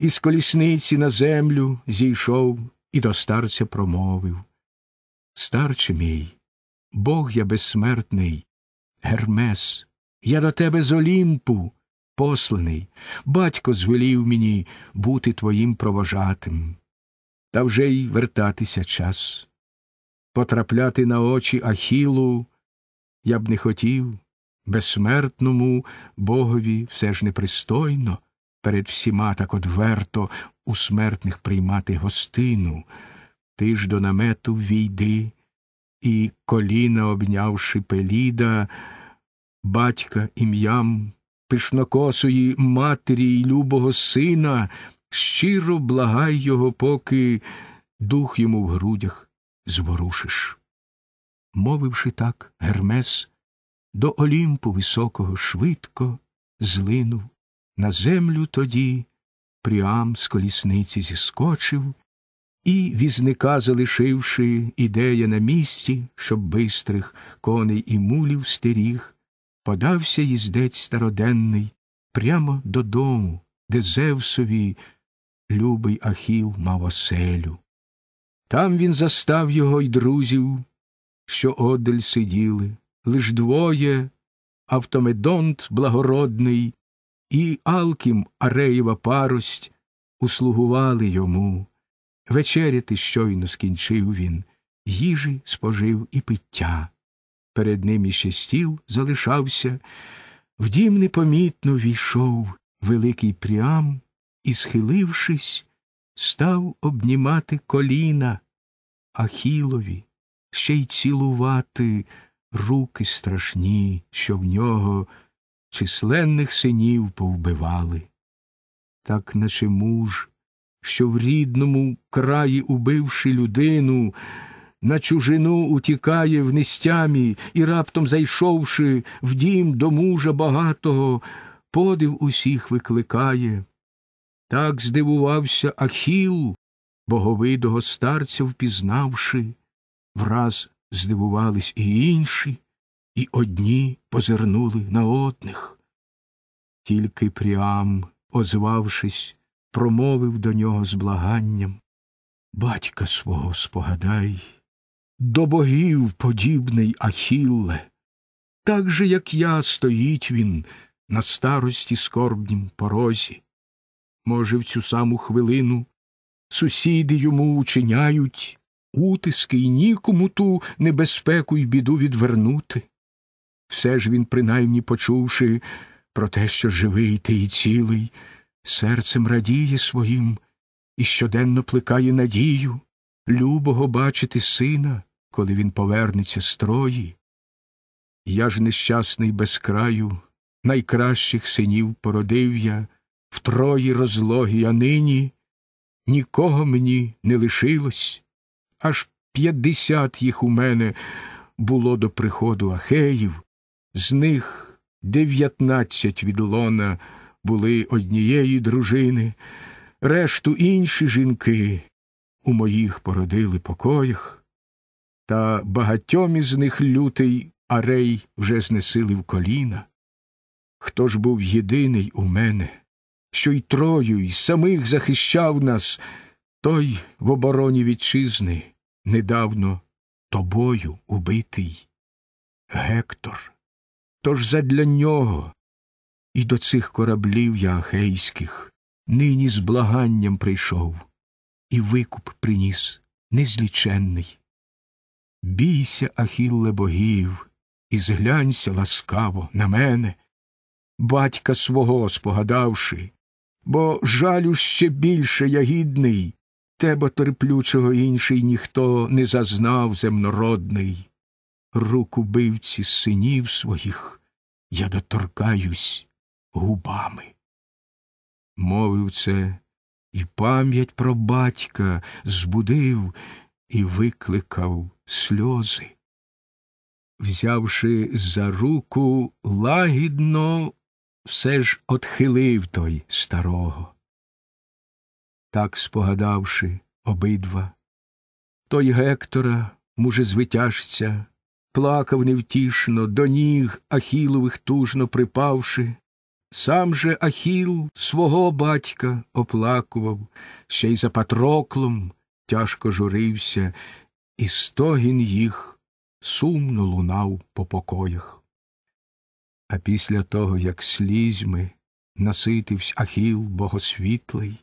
із колісниці на землю зійшов і до старця промовив Старче мій, Бог я безсмертний, Гермес, я до тебе з Олімпу посланий, батько звелів мені бути твоїм провожатим, та вже й вертатися час. Потрапляти на очі Ахілу я б не хотів, безсмертному богові все ж непристойно, перед всіма так одверто у смертних приймати гостину, ти ж до намету війди, і, коліна, обнявши пеліда, батька ім'ям пишнокосої матері й любого сина, щиро благай його, поки дух йому в грудях зворушиш. Мовивши так, Гермес, до Олімпу високого швидко злинув на землю тоді. Прям з колісниці зіскочив і, візника залишивши ідея на місці, щоб бистрих коней і мулів стеріг, подався їздець староденний прямо додому, де Зевсові любий Ахіл мав оселю. Там він застав його й друзів, що одаль сиділи, лиш двоє Автомедонт благородний і Алкім Ареєва парость услугували йому. Вечеряти щойно скінчив він, їжі спожив і пиття. Перед ним іще стіл залишався, в дім непомітно війшов великий прям і, схилившись, став обнімати коліна Ахілові, ще й цілувати руки страшні, що в нього численних синів повбивали. Так наче муж, що в рідному краї, убивши людину, на чужину утікає в нестямі і, раптом зайшовши в дім до мужа багатого, подив усіх викликає. Так здивувався Ахіл, боговидого старця впізнавши, враз здивувались і інші і одні позирнули на одних. Тільки Пріам, озвавшись, промовив до нього з благанням Батька свого спогадай, до богів подібний Ахілле, так же, як я, стоїть він на старості скорбнім порозі. Може, в цю саму хвилину сусіди йому учиняють утиски і нікому ту небезпеку й біду відвернути. Все ж він, принаймні почувши про те, що живий ти і цілий, серцем радіє своїм і щоденно плекає надію, любого бачити сина, коли він повернеться з трої. Я ж нещасний без краю, найкращих синів породив я, в трої розлогі, а нині нікого мені не лишилось, аж п'ятдесят їх у мене було до приходу Ахеїв. З них дев'ятнадцять від лона були однієї дружини, решту інші жінки у моїх породили покоях, та багатьом із них лютий арей вже знесили в коліна. Хто ж був єдиний у мене, що й трою, й самих захищав нас, той в обороні вітчизни недавно тобою убитий Гектор. Тож задля нього і до цих кораблів я ахейських нині з благанням прийшов, і викуп приніс незліченний. Бійся, Ахілле богів, і зглянься ласкаво на мене, батька свого спогадавши, бо жалю ще більше я гідний, тебе терплючого інший ніхто не зазнав земнородний. Руку бивці синів своїх я доторкаюсь губами. Мовив це і пам'ять про батька збудив і викликав сльози. Взявши за руку лагідно, все ж отхилив той старого. Так спогадавши обидва, той Гектора, мужезвитяжця, плакав невтішно, до ніг Ахілових тужно припавши. Сам же Ахіл свого батька оплакував, ще й за патроклом тяжко журився, і стогін їх сумно лунав по покоях. А після того, як слізьми наситивсь Ахіл богосвітлий,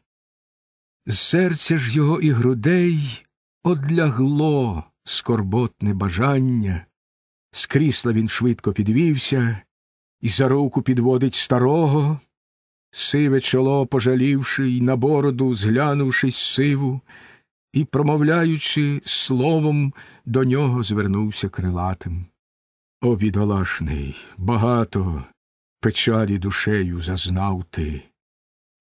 з серця ж його і грудей одлягло скорботне бажання. З крісла він швидко підвівся і за руку підводить старого, сиве чоло пожалівши й на бороду, зглянувшись сиву, і, промовляючи словом, до нього звернувся крилатим. О, бідолашний, багато печалі душею зазнав ти.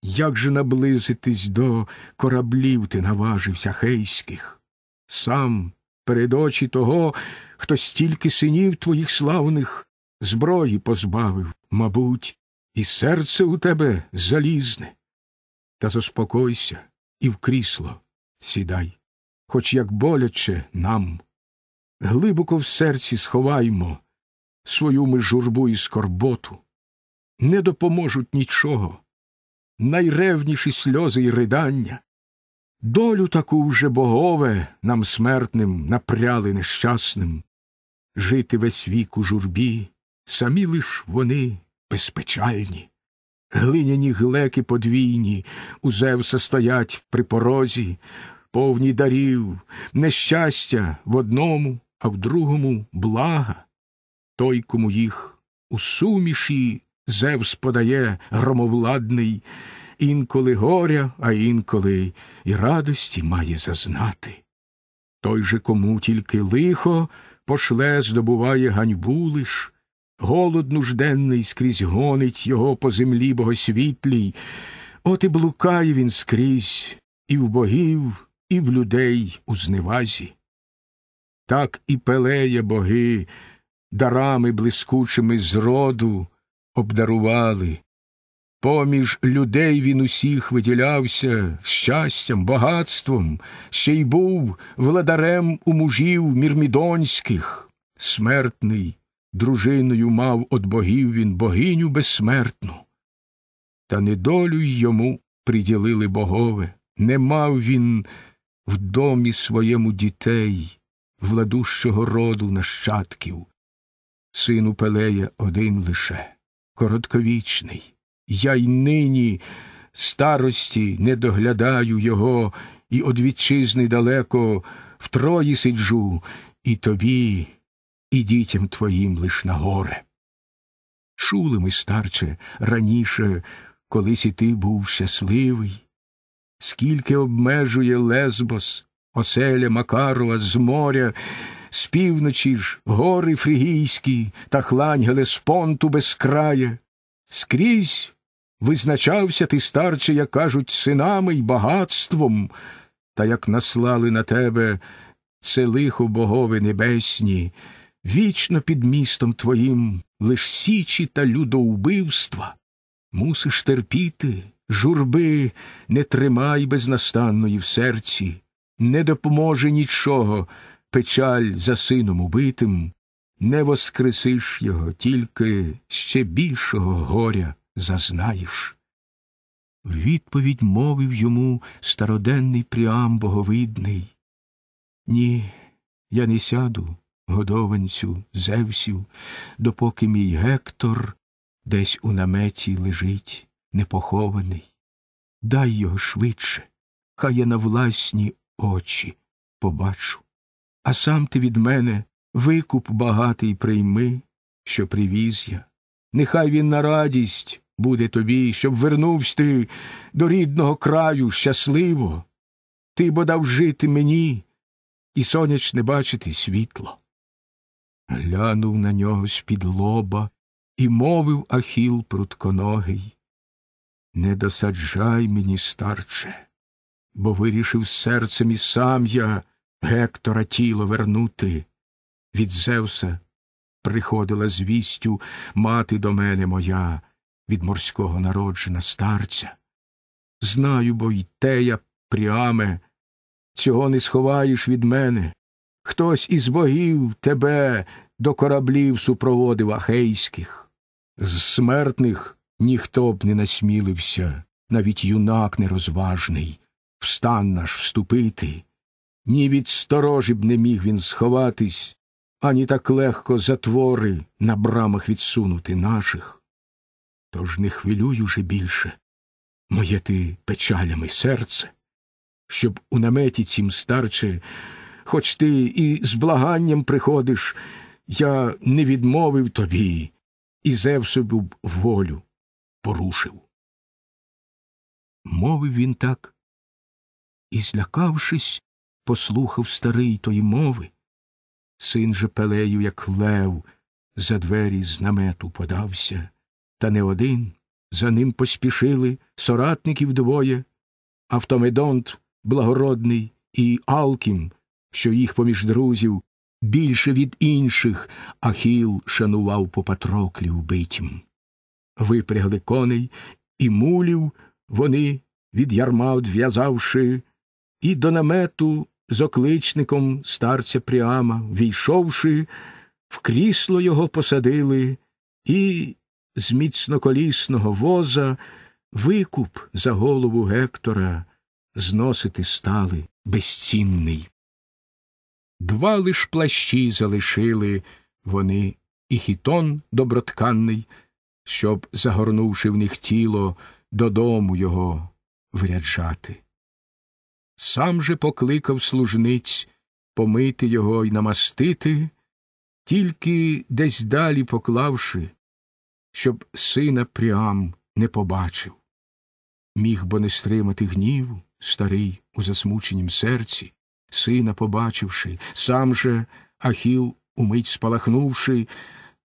Як же наблизитись до кораблів ти наважився хейських? Сам перед очі того, хто стільки синів твоїх славних зброї позбавив, мабуть, і серце у тебе залізне. Та заспокойся і в крісло сідай, хоч як боляче нам. Глибоко в серці сховаймо свою ми журбу і скорботу, не допоможуть нічого. Найревніші сльози й ридання, Долю таку вже богове нам смертним напряли нещасним, жити весь вік у журбі, самі лиш вони безпечальні, глиняні глеки подвійні, у Зевса стоять при порозі, повні дарів, нещастя в одному, а в другому блага. Той, кому їх у суміші Зевс подає громовладний інколи горя, а інколи і радості має зазнати. Той же, кому тільки лихо пошле, здобуває ганьбу лиш, голод нужденний скрізь гонить його по землі богосвітлій, от і блукає він скрізь і в богів, і в людей у зневазі. Так і пелеє боги, дарами блискучими зроду обдарували, Поміж людей він усіх виділявся щастям, багатством, ще й був владарем у мужів мірмідонських. Смертний, дружиною мав от богів він богиню безсмертну. Та недолю й йому приділили богове, не мав він в домі своєму дітей, владущого роду нащадків. Сину Пелея один лише коротковічний я й нині старості не доглядаю його, і од вітчизни далеко втрої сиджу, і тобі, і дітям твоїм лиш на горе. Чули ми, старче, раніше, колись і ти був щасливий, скільки обмежує Лесбос, оселя Макарова з моря, з півночі ж гори фрігійські та хлань Гелеспонту безкрає, скрізь Визначався ти, старче, як кажуть, синами й багатством, та як наслали на тебе це лихо богови небесні, вічно під містом твоїм лиш січі та людоубивства, мусиш терпіти, журби не тримай безнастанної в серці, не допоможе нічого печаль за сином убитим, не воскресиш його тільки ще більшого горя зазнаєш. Відповідь мовив йому староденний пріам боговидний. Ні, я не сяду, годованцю, зевсів, допоки мій Гектор десь у наметі лежить непохований. Дай його швидше, хай я на власні очі побачу. А сам ти від мене викуп багатий прийми, що привіз я. Нехай він на радість буде тобі, щоб вернувся ти до рідного краю щасливо. Ти бо дав жити мені і сонячне бачити світло. Глянув на нього з під лоба і мовив Ахіл прутконогий. Не досаджай мені, старче, бо вирішив серцем і сам я Гектора тіло вернути від Зевса приходила звістю мати до мене моя, від морського народжена старця. Знаю, бо й те, я пряме, цього не сховаєш від мене. Хтось із богів тебе до кораблів супроводив ахейських. З смертних ніхто б не насмілився, навіть юнак нерозважний, встан наш вступити. Ні від сторожі б не міг він сховатись, ані так легко затвори на брамах відсунути наших. Тож не хвилюй уже більше моє ти печалями серце, щоб у наметі цім старче, хоч ти і з благанням приходиш, я не відмовив тобі і Зевсу б волю порушив. Мовив він так і, злякавшись, послухав старий тої мови, Син же Пелею, як лев, за двері з намету подався, та не один за ним поспішили соратників двоє Автомедонт благородний і Алкім, що їх поміж друзів більше від інших Ахіл шанував по патроклі убитім. Випрягли коней і мулів вони від ярма одв'язавши, і до намету з окличником старця Пріама, війшовши, в крісло його посадили і з міцноколісного воза викуп за голову Гектора зносити стали безцінний. Два лиш плащі залишили вони і хітон добротканний, щоб, загорнувши в них тіло, додому його виряджати сам же покликав служниць помити його і намастити, тільки десь далі поклавши, щоб сина Пріам не побачив. Міг бо не стримати гніву, старий у засмученім серці, сина побачивши, сам же Ахіл, умить спалахнувши,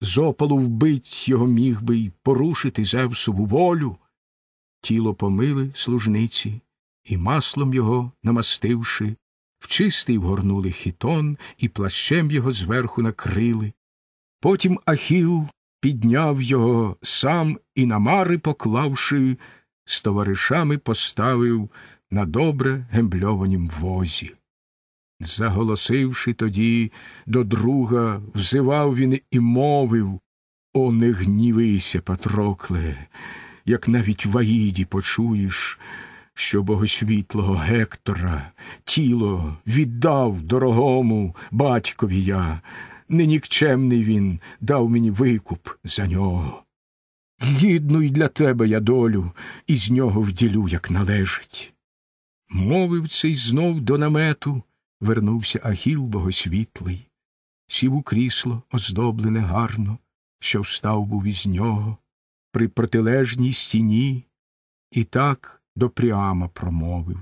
з опалу вбить його міг би й порушити Зевсову волю. Тіло помили служниці, і маслом його намастивши, в чистий вгорнули хітон і плащем його зверху накрили. Потім Ахіл підняв його сам і на мари поклавши, з товаришами поставив на добре гембльованім возі. Заголосивши тоді до друга, взивав він і мовив О, не гнівися, Патрокле, як навіть в Аїді почуєш, що богосвітлого Гектора тіло віддав дорогому батькові я, не нікчемний він дав мені викуп за нього. Гідну й для тебе я долю і з нього вділю, як належить. Мовив цей знов до намету, вернувся Ахіл богосвітлий, сів у крісло, оздоблене гарно, що встав був із нього, при протилежній стіні, і так до Пріама промовив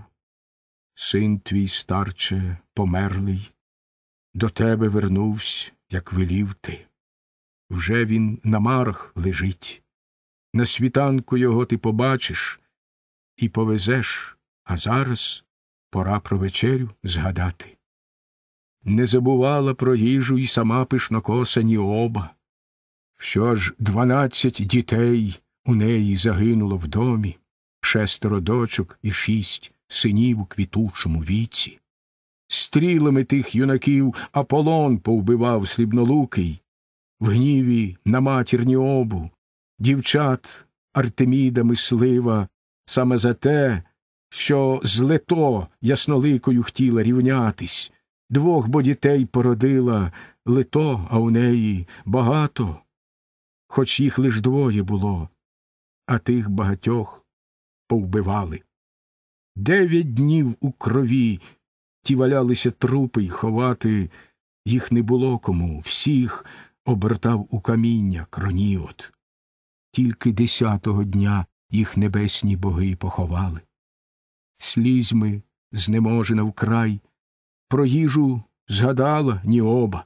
Син твій, старче, померлий, до тебе вернувся, як велів ти. Вже він на марах лежить. На світанку його ти побачиш і повезеш, а зараз пора про вечерю згадати. Не забувала про їжу і сама пишнокоса ні оба, Що ж дванадцять дітей у неї загинуло в домі, шестеро дочок і шість синів у квітучому віці. Стрілами тих юнаків Аполлон повбивав слібнолукий, в гніві на матірні обу, дівчат Артеміда мислива, саме за те, що з лето ясноликою хотіла рівнятись, двох бо дітей породила лито, а у неї багато, хоч їх лиш двоє було, а тих багатьох повбивали. Дев'ять днів у крові ті валялися трупи й ховати їх не було кому, всіх обертав у каміння кроніот. Тільки десятого дня їх небесні боги поховали. Слізьми знеможена вкрай, про їжу згадала Ніоба.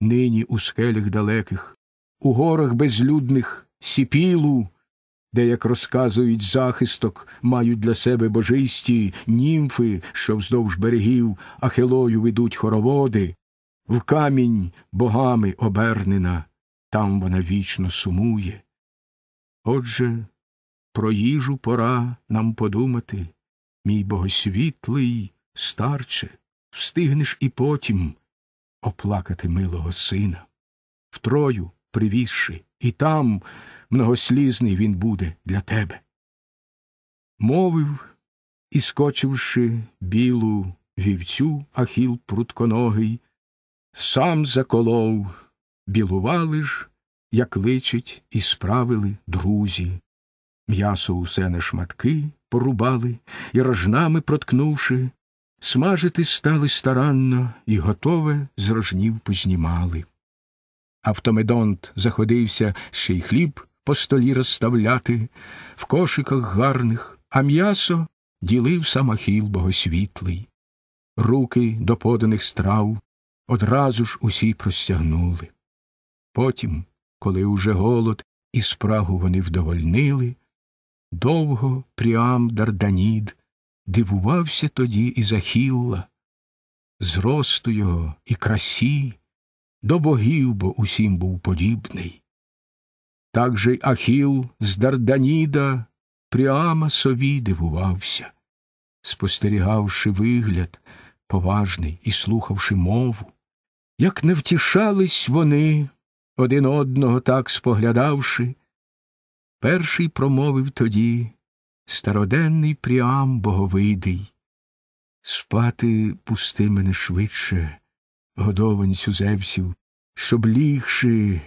Нині у скелях далеких, у горах безлюдних сіпілу де, як розказують, захисток мають для себе божисті німфи, що вздовж берегів ахилою ведуть хороводи, в камінь богами обернена, там вона вічно сумує. Отже, про їжу пора нам подумати, мій богосвітлий, старче, встигнеш і потім оплакати милого сина, втрою привізши і там многослізний він буде для тебе. Мовив і, скочивши білу вівцю, ахіл прутконогий, сам заколов, білували ж, як личить, і справили друзі. М'ясо усе на шматки порубали і рожнами проткнувши, смажити стали старанно і готове з рожнів познімали. Автомедонт заходився ще й хліб по столі розставляти в кошиках гарних, а м'ясо ділив сам богосвітлий. Руки до поданих страв одразу ж усі простягнули. Потім, коли уже голод і спрагу вони вдовольнили, довго Пріам Дарданід дивувався тоді і Захілла, зросту його і красі до богів, бо усім був подібний. Так же й Ахіл з Дарданіда прямо собі дивувався, спостерігавши вигляд поважний і слухавши мову, як не втішались вони, один одного так споглядавши, перший промовив тоді староденний прям боговидий, спати пусти мене швидше годованць сюзевсів, щоб лігши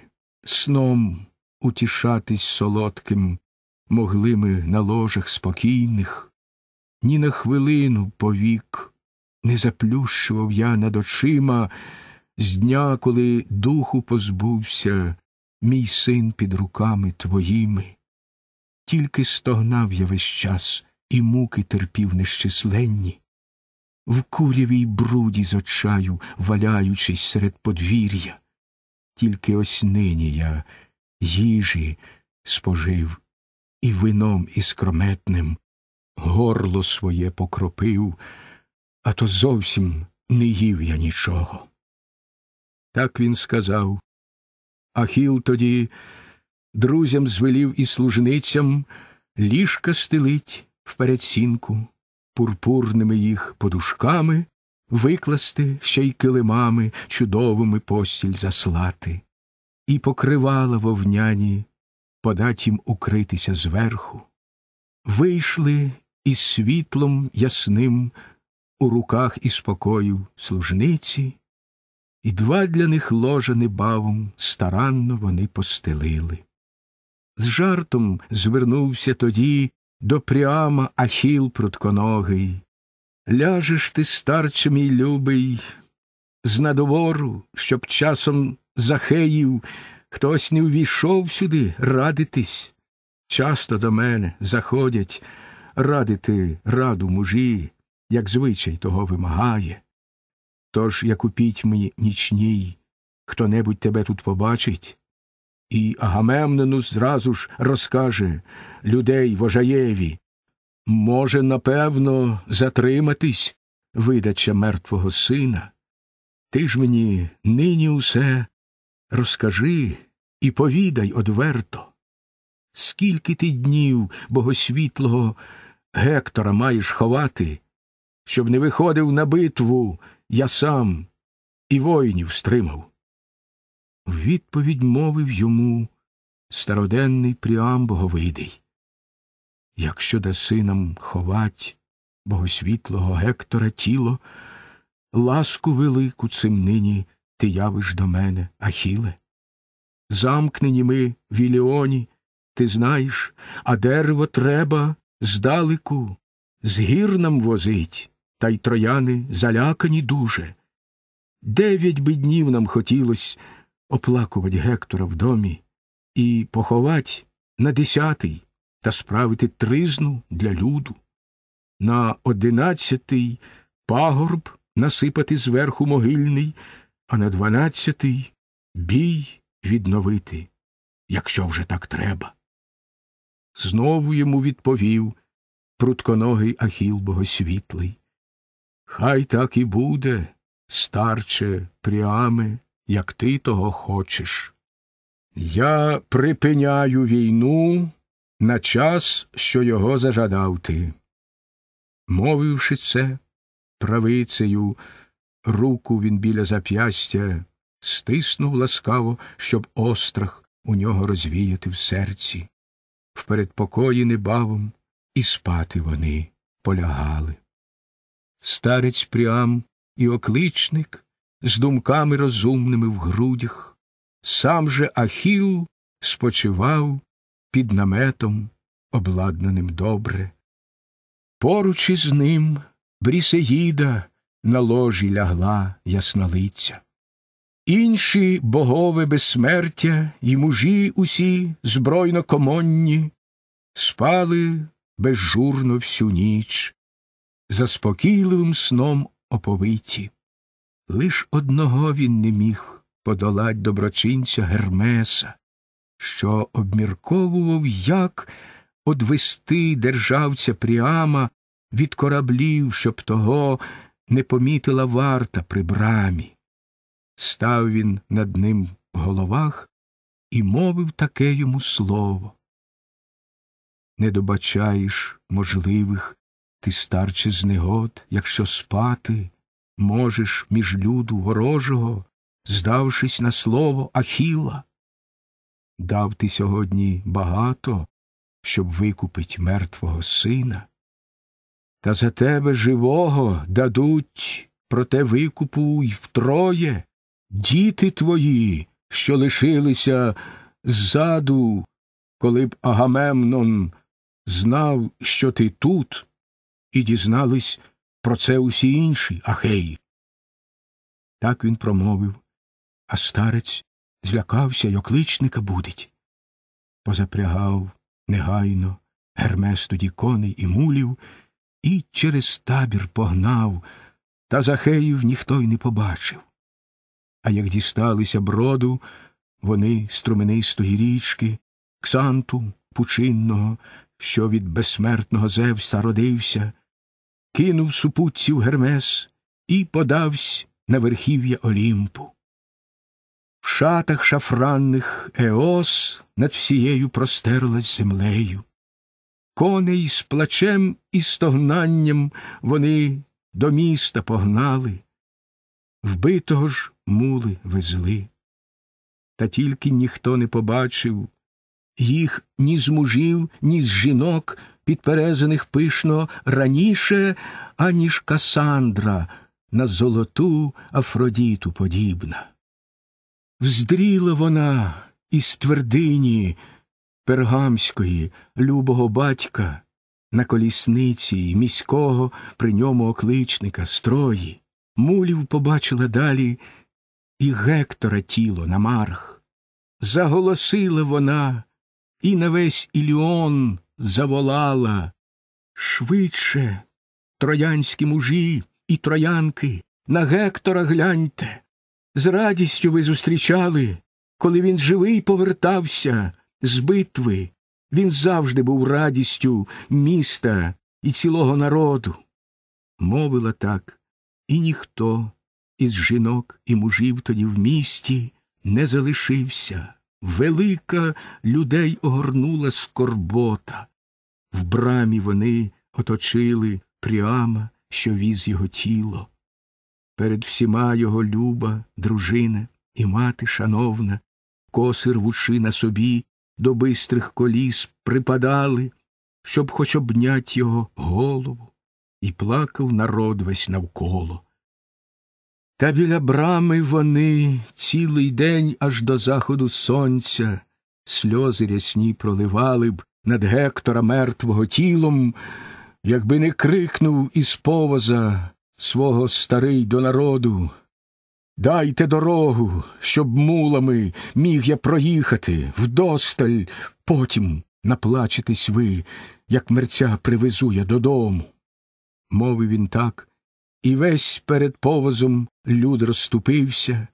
сном утішатись солодким, могли ми на ложах спокійних, ні на хвилину повік не заплющував я над очима з дня, коли духу позбувся, мій син під руками твоїми. Тільки стогнав я весь час і муки терпів нещисленні в курявій бруді з очаю, валяючись серед подвір'я. Тільки ось нині я їжі спожив і вином іскрометним горло своє покропив, а то зовсім не їв я нічого. Так він сказав. Ахіл тоді друзям звелів і служницям ліжка стелить в передсінку пурпурними їх подушками, викласти ще й килимами чудовими постіль заслати, і покривала вовняні, подать їм укритися зверху. Вийшли із світлом ясним у руках і спокою служниці, і два для них ложа небавом старанно вони постелили. З жартом звернувся тоді до Пріама ахіл прутконогий. Ляжеш ти, старче мій любий, з надвору, щоб часом захеїв хтось не увійшов сюди радитись. Часто до мене заходять радити раду мужі, як звичай того вимагає. Тож, як у пітьмі нічній, хто небудь тебе тут побачить, і Агамемнону зразу ж розкаже людей вожаєві. Може, напевно, затриматись видача мертвого сина. Ти ж мені нині усе розкажи і повідай одверто, скільки ти днів богосвітлого Гектора маєш ховати, щоб не виходив на битву я сам і воїнів стримав в відповідь мовив йому староденний Пріам Боговидий Якщо даси нам ховать богосвітлого Гектора тіло, ласку велику цим нині ти явиш до мене, Ахіле. Замкнені ми в Іліоні, ти знаєш, а дерево треба здалеку, з гір нам возить, та й трояни залякані дуже. Дев'ять би днів нам хотілось оплакувать Гектора в домі і поховать на десятий та справити тризну для люду, на одинадцятий пагорб насипати зверху могильний, а на дванадцятий бій відновити, якщо вже так треба. Знову йому відповів прутконогий Ахіл Богосвітлий. Хай так і буде, старче, пряме, як ти того хочеш. Я припиняю війну на час, що його зажадав ти. Мовивши це, правицею, руку він біля зап'ястя, стиснув ласкаво, щоб острах у нього розвіяти в серці. В передпокої небавом і спати вони полягали. Старець Пріам і окличник з думками розумними в грудях, сам же Ахіл спочивав під наметом, обладнаним добре. Поруч із ним Брісеїда на ложі лягла яснолиця. Інші богове безсмертя і мужі усі збройно комонні, спали безжурно всю ніч, заспокійливим сном оповиті. Лиш одного він не міг подолать доброчинця Гермеса, що обмірковував, як одвести державця Пріама від кораблів, щоб того не помітила варта при брамі. Став він над ним в головах і мовив таке йому слово. Не добачаєш можливих ти старче з негод, якщо спати можеш між люду ворожого, здавшись на слово Ахіла. Дав ти сьогодні багато, щоб викупить мертвого сина, та за тебе живого дадуть, проте й втроє діти твої, що лишилися ззаду, коли б Агамемнон знав, що ти тут, і дізнались, про це усі інші ахеї. Так він промовив, а старець злякався й окличника будить. Позапрягав негайно Гермес тоді коней і мулів і через табір погнав, та захеїв ніхто й не побачив. А як дісталися броду, вони струменистої річки, ксанту пучинного, що від безсмертного Зевса родився, кинув супутців Гермес і подавсь на верхів'я Олімпу. В шатах шафранних Еос над всією простерлась землею. Коней з плачем і стогнанням вони до міста погнали, вбитого ж мули везли. Та тільки ніхто не побачив їх ні з мужів, ні з жінок, підперезаних пишно раніше, аніж Касандра на золоту Афродіту подібна. Вздріла вона із твердині пергамської любого батька на колісниці й міського при ньому окличника строї, мулів побачила далі і Гектора тіло на марх. Заголосила вона і на весь Іліон заволала швидше, троянські мужі і троянки, на Гектора гляньте. З радістю ви зустрічали, коли він живий повертався з битви. Він завжди був радістю міста і цілого народу. Мовила так, і ніхто із жінок і мужів тоді в місті не залишився. Велика людей огорнула скорбота. В брамі вони оточили пряма, що віз його тіло. Перед всіма його люба, дружина і мати шановна, коси рвучи на собі, до бистрих коліс припадали, щоб хоч обнять його голову, і плакав народ весь навколо. Та біля брами вони цілий день аж до заходу сонця, сльози рясні проливали б над Гектора мертвого тілом, якби не крикнув із повоза свого старий до народу. Дайте дорогу, щоб мулами міг я проїхати вдосталь, потім наплачетесь ви, як мерця привезу я додому. Мовив він так, і весь перед повозом люд розступився,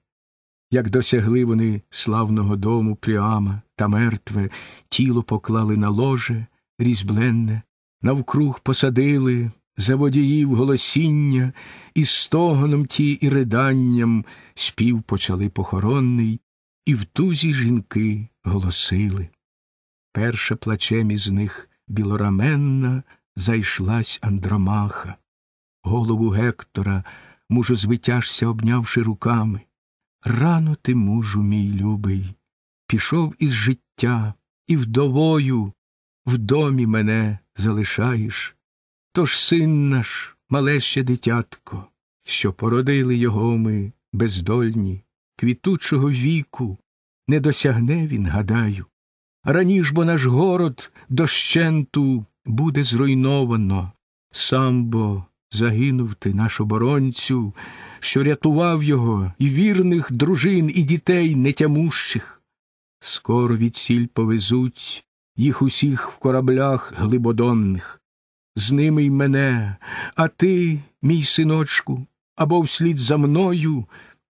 як досягли вони славного дому Пріама та мертве, тіло поклали на ложе різьбленне, навкруг посадили за водіїв голосіння, і стогоном ті і риданням спів почали похоронний, і в тузі жінки голосили. Перша плачем із них білораменна зайшлась Андромаха, голову Гектора мужу звитяжся, обнявши руками. Рано ти, мужу, мій любий, пішов із життя і вдовою в домі мене залишаєш. Тож син наш, мале ще дитятко, що породили його ми бездольні, квітучого віку, не досягне він, гадаю. Раніш бо наш город дощенту буде зруйновано, сам бо Загинув ти, наш оборонцю, що рятував його і вірних дружин, і дітей нетямущих. Скоро від сіль повезуть їх усіх в кораблях глибодонних. З ними й мене, а ти, мій синочку, або вслід за мною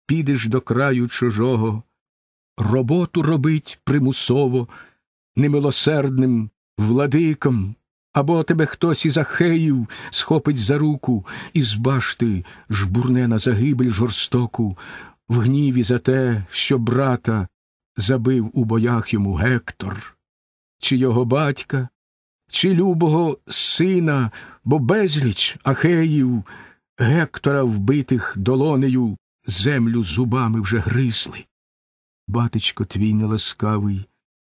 підеш до краю чужого. Роботу робить примусово, немилосердним владиком. Або тебе хтось із Ахеїв схопить за руку і з башти жбурне на загибель жорстоку, в гніві за те, що брата забив у боях йому Гектор, чи його батька, чи любого сина, бо безліч Ахеїв, Гектора, вбитих долонею, землю зубами вже гризли. Батечко твій неласкавий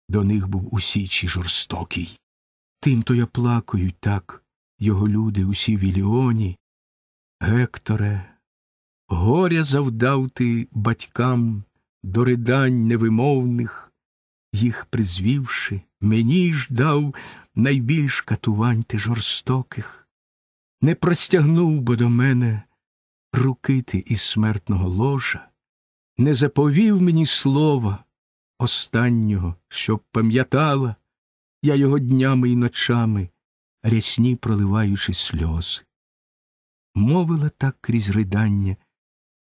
до них був у січі жорстокий. Тим-то я плакаю так його люди усі в Іліоні. Гекторе, горя завдав ти батькам до ридань невимовних, їх призвівши, мені ж дав найбільш катувань ти жорстоких, не простягнув бо до мене руки ти із смертного ложа, не заповів мені слова останнього, щоб пам'ятала я його днями і ночами, рясні проливаючи сльози. Мовила так крізь ридання,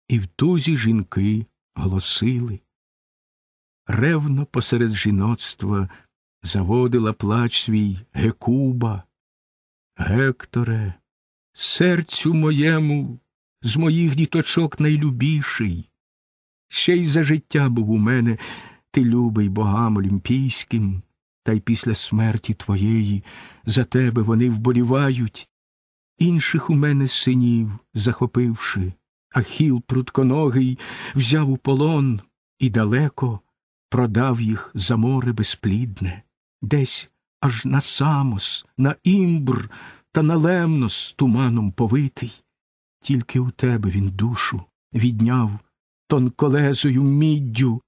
і в тузі жінки голосили. Ревно посеред жіноцтва заводила плач свій Гекуба. Гекторе, серцю моєму з моїх діточок найлюбіший. Ще й за життя був у мене ти любий богам олімпійським та й після смерті твоєї за тебе вони вболівають, інших у мене синів захопивши, Ахіл прутконогий взяв у полон і далеко продав їх за море безплідне, десь аж на самос, на імбр та на лемнос туманом повитий. Тільки у тебе він душу відняв тонколезою міддю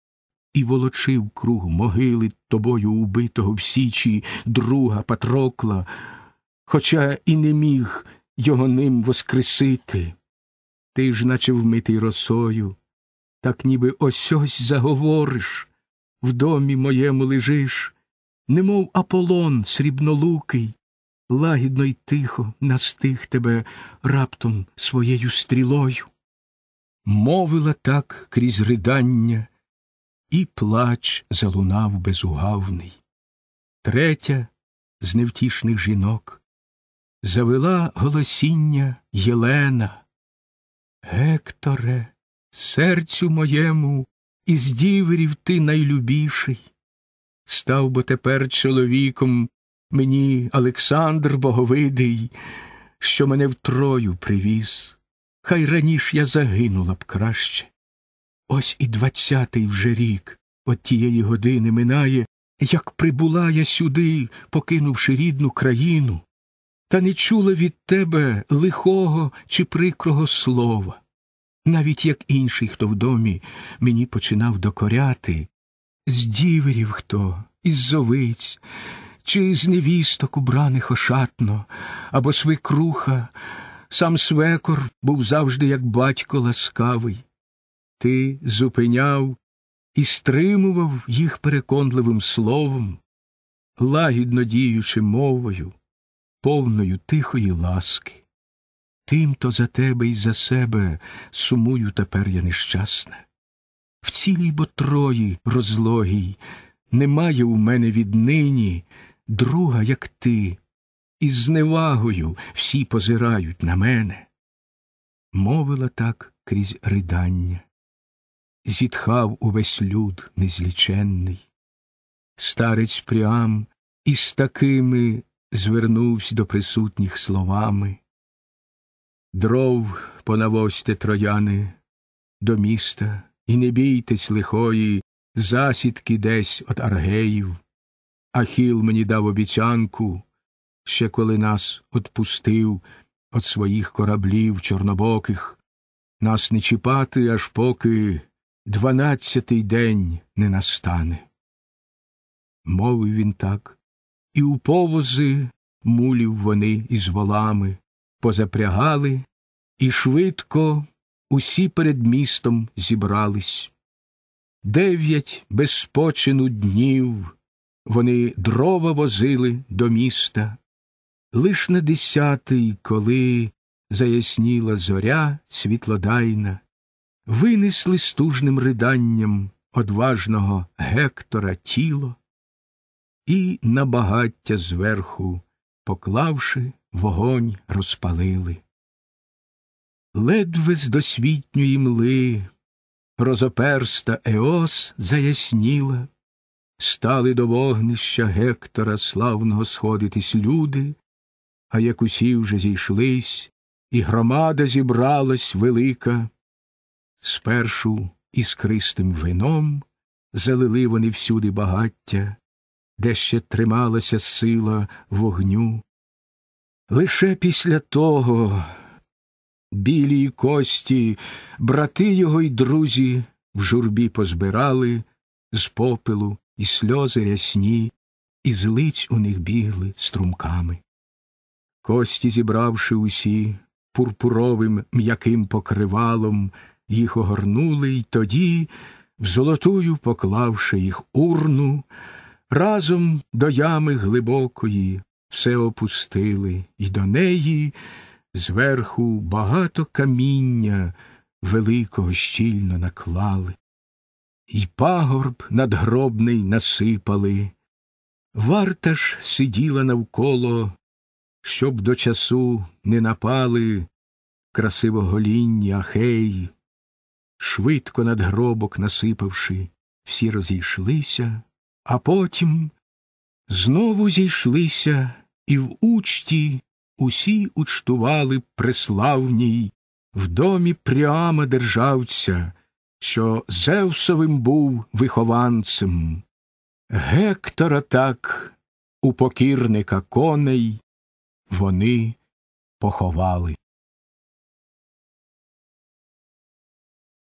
і волочив круг могили тобою убитого в січі друга Патрокла, хоча і не міг його ним воскресити. Ти ж, наче вмитий росою, так ніби осьось заговориш, в домі моєму лежиш, немов Аполлон срібнолукий, лагідно й тихо настиг тебе раптом своєю стрілою. Мовила так крізь ридання і плач залунав безугавний. Третя з невтішних жінок завела голосіння Єлена. Гекторе, серцю моєму, із діверів ти найлюбіший. Став бо тепер чоловіком мені Олександр Боговидий, що мене втрою привіз. Хай раніше я загинула б краще. Ось і двадцятий вже рік от тієї години минає, як прибула я сюди, покинувши рідну країну, та не чула від тебе лихого чи прикрого слова. Навіть як інший, хто в домі мені починав докоряти, з діверів хто, із зовиць, чи з невісток убраних ошатно, або свекруха, сам свекор був завжди, як батько ласкавий ти зупиняв і стримував їх переконливим словом, лагідно діючи мовою, повною тихої ласки. Тим-то за тебе і за себе сумую тепер я нещасне. В цілій бо трої розлогій немає у мене віднині друга, як ти, і з зневагою всі позирають на мене. Мовила так крізь ридання зітхав увесь люд незліченний. Старець Пріам із такими звернувсь до присутніх словами. Дров понавозьте, трояни, до міста, і не бійтесь лихої, засідки десь от аргеїв. Ахіл мені дав обіцянку, ще коли нас отпустив от своїх кораблів чорнобоких, нас не чіпати, аж поки дванадцятий день не настане. Мовив він так, і у повози мулів вони із волами позапрягали, і швидко усі перед містом зібрались. Дев'ять безпочину днів вони дрова возили до міста. Лиш на десятий, коли заясніла зоря світлодайна, винесли стужним риданням одважного Гектора тіло і на багаття зверху, поклавши, вогонь розпалили. Ледве з досвітньої мли розоперста Еос заясніла, стали до вогнища Гектора славного сходитись люди, а як усі вже зійшлись, і громада зібралась велика, Спершу іскристим вином залили вони всюди багаття, де ще трималася сила вогню. Лише після того білі кості, брати його й друзі в журбі позбирали з попелу і сльози рясні, і з лиць у них бігли струмками. Кості, зібравши усі пурпуровим м'яким покривалом, їх огорнули, й тоді, в золотую поклавши їх урну, разом до ями глибокої все опустили, і до неї зверху багато каміння великого щільно наклали, і пагорб надгробний насипали. Варта ж сиділа навколо, щоб до часу не напали красивого красивогоління, ахей, швидко над гробок насипавши, всі розійшлися, а потім знову зійшлися і в учті усі учтували преславній в домі прямо державця, що Зевсовим був вихованцем. Гектора так у покірника коней вони поховали.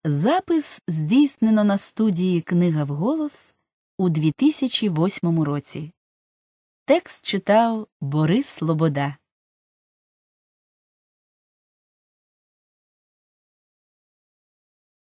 Запис здійснено на студії Книга вголос у 2008 році. Текст читав Борис Лобода.